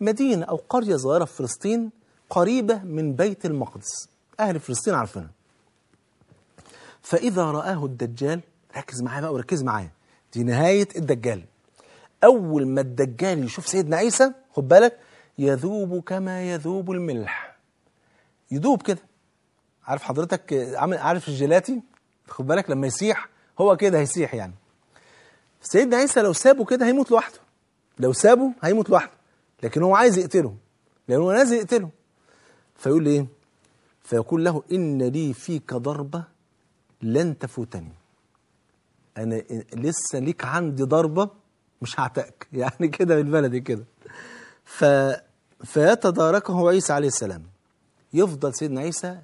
مدينه او قريه صغيره في فلسطين قريبه من بيت المقدس اهل فلسطين عارفينها فاذا راه الدجال ركز معايا بقى وركز معايا دي نهايه الدجال اول ما الدجال يشوف سيدنا عيسى خد بالك يذوب كما يذوب الملح يذوب كده عارف حضرتك عامل عارف الجيلاتي خد بالك لما يسيح هو كده هيسيح يعني سيدنا عيسى لو سابه كده هيموت لوحده لو سابه هيموت لوحده لكن هو عايز يقتله لأنه هو نازل يقتله فيقول ايه فيقول له إن لي فيك ضربة لن تفوتني أنا لسه ليك عندي ضربة مش هعتقك يعني كده بالبلدي كده ف فيتداركه عيسى عليه السلام يفضل سيدنا عيسى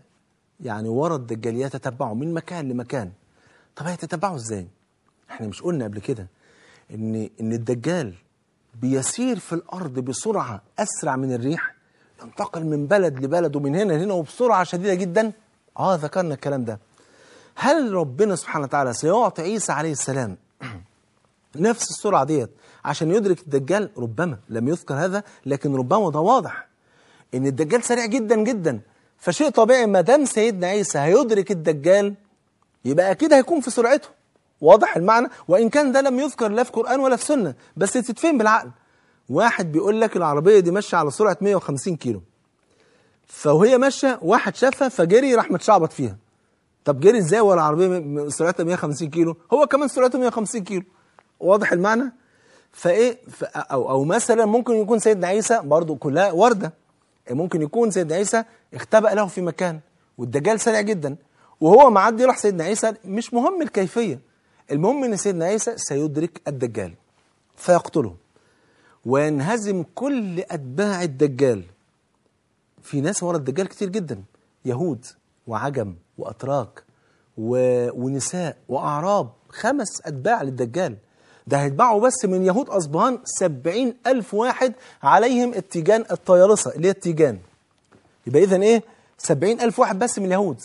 يعني ورا الجاليات تتبعه من مكان لمكان طب هيتتبعه ازاي احنا مش قلنا قبل كده ان ان الدجال بيسير في الارض بسرعه اسرع من الريح ينتقل من بلد لبلد ومن هنا لهنا وبسرعه شديده جدا اه ذكرنا الكلام ده هل ربنا سبحانه وتعالى سيعطي عيسى عليه السلام نفس السرعه ديت عشان يدرك الدجال ربما لم يذكر هذا لكن ربما ده واضح ان الدجال سريع جدا جدا فشيء طبيعي ما دام سيدنا عيسى هيدرك الدجال يبقى اكيد هيكون في سرعته واضح المعنى وان كان ده لم يذكر لا في قران ولا في سنه بس تتفهم بالعقل واحد بيقول لك العربيه دي ماشيه على سرعه 150 كيلو فوهي ماشيه واحد شافها فجري راح متشعبط فيها طب جري ازاي ولا العربيه سرعتها 150 كيلو هو كمان سرعته 150 كيلو واضح المعنى فايه او او مثلا ممكن يكون سيدنا عيسى برضه كلها ورده ممكن يكون سيدنا عيسى اختبأ له في مكان والدجال سريع جدا وهو معدي راح سيدنا عيسى مش مهم الكيفيه المهم ان سيدنا عيسى سيدرك الدجال فيقتله وينهزم كل اتباع الدجال في ناس ورا الدجال كتير جدا يهود وعجم واتراك و... ونساء واعراب خمس اتباع للدجال ده هيتباعوا بس من يهود أصبهان سبعين ألف واحد عليهم التيجان الطيارسة اللي هي التيجان يبقى إذا إيه سبعين ألف واحد بس من اليهود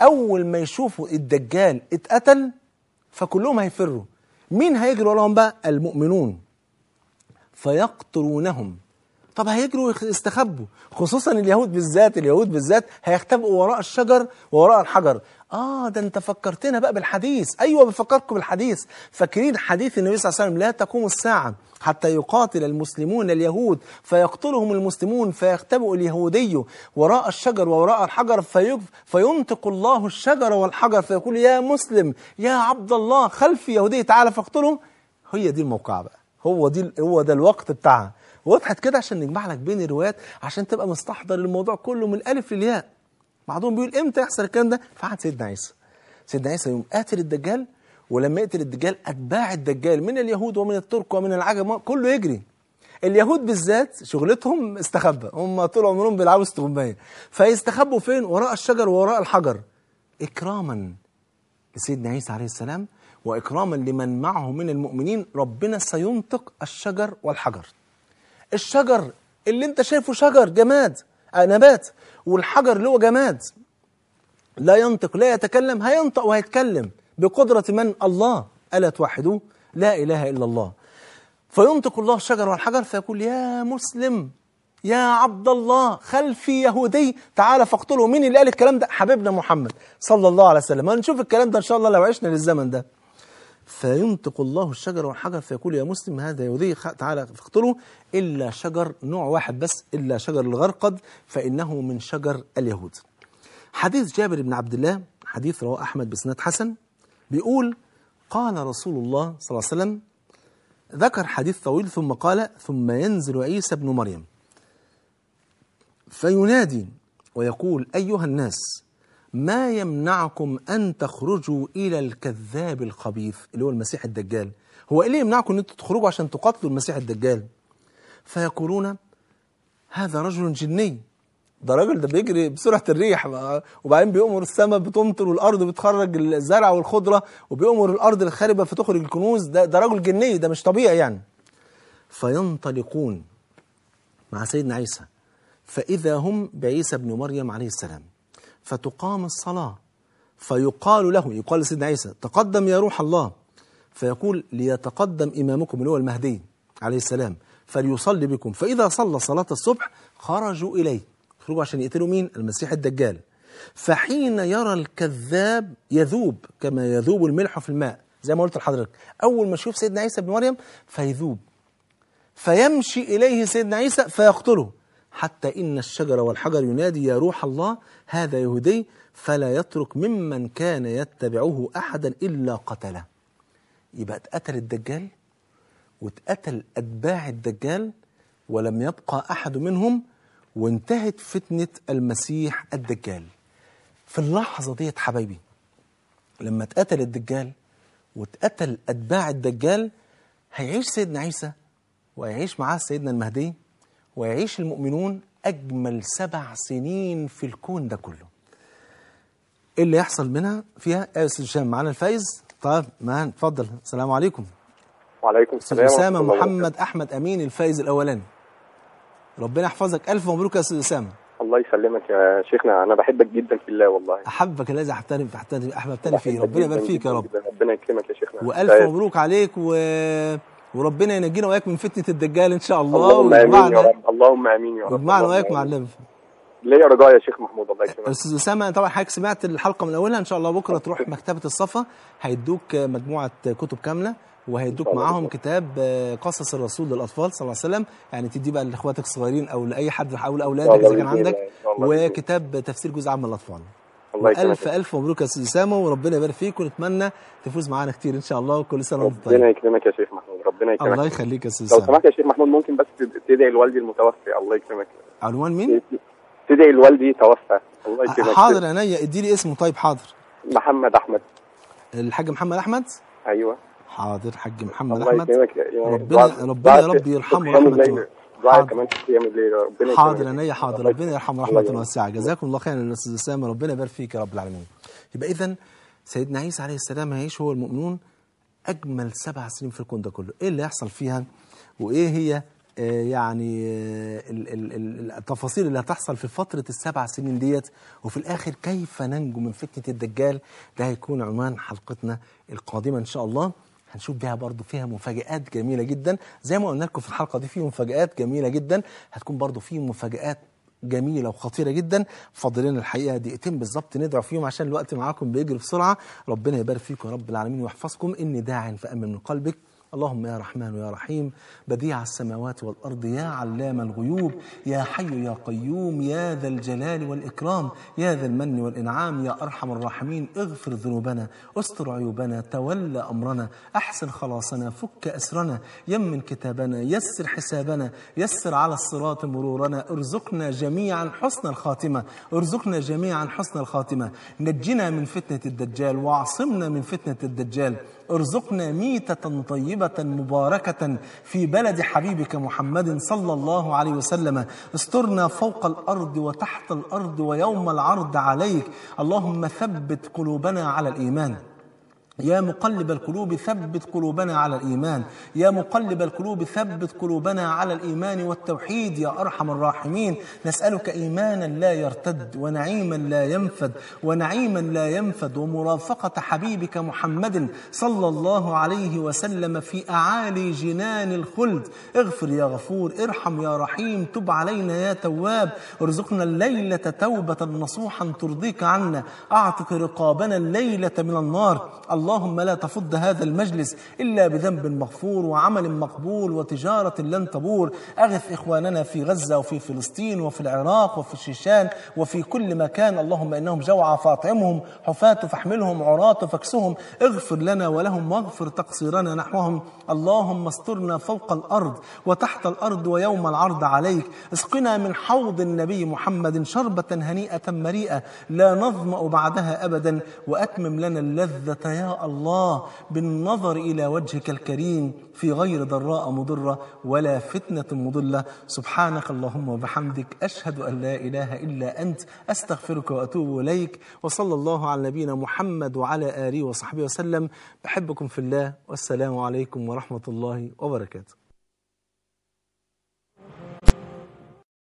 أول ما يشوفوا الدجال اتقتل فكلهم هيفروا مين هيجري وراهم بقى المؤمنون فيقتلونهم طب هيجروا يستخبوا خصوصا اليهود بالذات اليهود بالذات هيختبئوا وراء الشجر ووراء الحجر اه ده انت فكرتنا بقى بالحديث ايوه بفكركم بالحديث فاكرين حديث النبي صلى الله عليه وسلم لا تقوم الساعه حتى يقاتل المسلمون اليهود فيقتلهم المسلمون فيختبئ اليهودي وراء الشجر ووراء الحجر فيجف فينطق الله الشجر والحجر فيقول يا مسلم يا عبد الله خلفي يهودي تعالى فاقتله هي دي الموقعه بقى هو دي هو ده الوقت بتاعها وضحت كده عشان نجمع لك بين الروايات عشان تبقى مستحضر الموضوع كله من الالف للياء بعضهم بيقول امتى يحصل الكلام ده في عهد سيدنا عيسى سيدنا عيسى يوم قاتل الدجال ولما يقتل الدجال اتباع الدجال من اليهود ومن الترك ومن العجم كله يجري اليهود بالذات شغلتهم استخبى هم طول عمرهم بيلعبوا استخبايه فيستخبوا فين وراء الشجر وراء الحجر اكراما لسيدنا عيسى عليه السلام واكراما لمن معه من المؤمنين ربنا سينطق الشجر والحجر الشجر اللي انت شايفه شجر جماد آه، نبات والحجر اللي هو جماد لا ينطق لا يتكلم هينطق وهيتكلم بقدرة من الله ألا توحدوه لا إله إلا الله فينطق الله الشجر والحجر فيقول يا مسلم يا عبد الله خلفي يهودي تعالى فاقتله مين اللي قال الكلام ده حبيبنا محمد صلى الله عليه وسلم هنشوف الكلام ده إن شاء الله لو عشنا للزمن ده فينطق الله الشجر والحجر فيقول يا مسلم هذا يؤذي تعالى فاقتله إلا شجر نوع واحد بس إلا شجر الغرقد فإنه من شجر اليهود حديث جابر بن عبد الله حديث رواه أحمد بسند حسن بيقول قال رسول الله صلى الله عليه وسلم ذكر حديث طويل ثم قال ثم ينزل عيسى بن مريم فينادي ويقول أيها الناس ما يمنعكم أن تخرجوا إلى الكذاب الخبيث اللي هو المسيح الدجال هو إيه اللي يمنعكم أن تخرجوا عشان تقاتلوا المسيح الدجال فيقولون هذا رجل جني ده راجل ده بيجري بسرعه الريح وبعدين بيأمر السماء بتمطر والارض بتخرج الزرع والخضره وبيأمر الارض الخاربه فتخرج الكنوز ده ده راجل جني ده مش طبيعي يعني فينطلقون مع سيدنا عيسى فإذا هم بعيسى بن مريم عليه السلام فتقام الصلاة فيقال له يقال لسيدنا عيسى تقدم يا روح الله فيقول ليتقدم إمامكم اللي هو المهدي عليه السلام فليصلي بكم فإذا صلى صلاة الصبح خرجوا إليه خرجوا عشان يقتلوا مين المسيح الدجال فحين يرى الكذاب يذوب كما يذوب الملح في الماء زي ما قلت لحضرتك أول ما يشوف سيدنا عيسى بن مريم فيذوب فيمشي إليه سيدنا عيسى فيقتله حتى إن الشجر والحجر ينادي يا روح الله هذا يهودي فلا يترك ممن كان يتبعه أحدا إلا قتله يبقى اتقتل الدجال واتقتل أتباع الدجال ولم يبقى أحد منهم وانتهت فتنة المسيح الدجال في اللحظة ديت حبايبي لما اتقتل الدجال واتقتل أتباع الدجال هيعيش سيدنا عيسى وهيعيش معاه سيدنا المهدي ويعيش المؤمنون أجمل سبع سنين في الكون ده كله إيه اللي يحصل منها فيها آية الشام معانا الفايز طيب ما اتفضل السلام عليكم وعليكم السلام أسامة محمد أحمد أمين الفايز الأولاني ربنا يحفظك ألف مبروك يا أستاذ أسامة الله يسلمك يا شيخنا أنا بحبك جدا في الله والله أحبك الذي أحترم أحببتني فيه ربنا يبارك فيك يا رب ربنا يكرمك يا شيخنا وألف مبروك عليك و وربنا ينجينا واياك من فتنه الدجال ان شاء الله اللهم امين يا رب اللهم امين يا رب ويجمعنا واياك مع الليف ليا رجاء يا شيخ محمود الله يكرمك استاذ اسامه طبعا حضرتك سمعت الحلقه من اولها ان شاء الله بكره تروح مكتبه الصفا هيدوك مجموعه كتب كامله وهيدوك معاهم كتاب قصص الرسول للاطفال صلى الله عليه وسلم يعني تديه بقى لاخواتك الصغيرين او لاي حد او لاولادك اذا كان عندك وكتاب تفسير جزء عام من الاطفال الله يكرمك الف الف مبروك يا استاذ اسامه وربنا يبارك فيك ونتمنى تفوز معانا كتير ان شاء الله وكل سنه وانت طيب ربنا يكرمك يا شيخ محمود ربنا يكرمك الله يخليك يا استاذ اسامه لو سمحت يا شيخ محمود ممكن بس تدعي لوالدي المتوفي الله يكرمك عنوان مين؟ تدعي لوالدي توفى الله يكرمك حاضر عينيا ادي لي اسمه طيب حاضر محمد احمد الحاج محمد احمد ايوه حاضر حاج محمد احمد ربنا ربنا يا رب يرحمه رحمه ضايع كمان ست ايام الليل ربنا حاضر عينيا حاضر ربنا يرحمه رحمه واسعه جزاكم الله خيرا يا استاذ اسامه ربنا يبارك فيك يا رب العالمين يبقى اذا سيدنا عيسى عليه السلام هيعيش هو المؤمنون اجمل سبع سنين في الكون ده كله ايه اللي هيحصل فيها وايه هي آه، يعني آه، التفاصيل اللي هتحصل في فترة السبع سنين ديت وفي الآخر كيف ننجو من فتنة الدجال ده هيكون عنوان حلقتنا القادمة إن شاء الله هنشوف بيها برضو فيها مفاجآت جميلة جدا زي ما قلنا لكم في الحلقة دي فيه مفاجآت جميلة جدا هتكون برضو فيه مفاجآت جميلة وخطيرة جدا فاضلين الحقيقة دقيقتين بالظبط ندعو فيهم عشان الوقت معاكم بيجري بسرعة ربنا يبارك فيكم يا رب العالمين ويحفظكم إني داع فأمن من قلبك اللهم يا رحمن يا رحيم بديع السماوات والأرض يا علام الغيوب يا حي يا قيوم يا ذا الجلال والإكرام يا ذا المن والإنعام يا أرحم الراحمين اغفر ذنوبنا استر عيوبنا تولى أمرنا أحسن خلاصنا فك أسرنا يمن كتابنا يسر حسابنا يسر على الصراط مرورنا ارزقنا جميعا حسن الخاتمة ارزقنا جميعا حسن الخاتمة نجنا من فتنة الدجال وعصمنا من فتنة الدجال ارزقنا ميتة طيبة مباركة في بلد حبيبك محمد صلى الله عليه وسلم استرنا فوق الأرض وتحت الأرض ويوم العرض عليك اللهم ثبت قلوبنا على الإيمان يا مقلب القلوب ثبت قلوبنا على الايمان يا مقلب القلوب ثبت قلوبنا على الايمان والتوحيد يا ارحم الراحمين نسالك ايمانا لا يرتد ونعيما لا ينفد ونعيما لا ينفد ومرافقه حبيبك محمد صلى الله عليه وسلم في اعالي جنان الخلد اغفر يا غفور ارحم يا رحيم تب علينا يا تواب ارزقنا الليله توبه نصوحا ترضيك عنا اعتق رقابنا الليله من النار الله اللهم لا تفض هذا المجلس إلا بذنب مغفور وعمل مقبول وتجارة لن تبور أغث إخواننا في غزة وفي فلسطين وفي العراق وفي الشيشان وفي كل مكان اللهم إنهم جوعى فاطعمهم حفاة فاحملهم عراة فاكسهم اغفر لنا ولهم واغفر تقصيرنا نحوهم اللهم استرنا فوق الأرض وتحت الأرض ويوم العرض عليك اسقنا من حوض النبي محمد شربة هنيئة مريئة لا نظمأ بعدها أبدا وأتمم لنا اللذة يا الله بالنظر إلى وجهك الكريم في غير ضراء مضرة ولا فتنة مضلة سبحانك اللهم وبحمدك أشهد أن لا إله إلا أنت أستغفرك وأتوب إليك وصلى الله على نبينا محمد وعلى آله وصحبه وسلم بحبكم في الله والسلام عليكم ورحمة الله وبركاته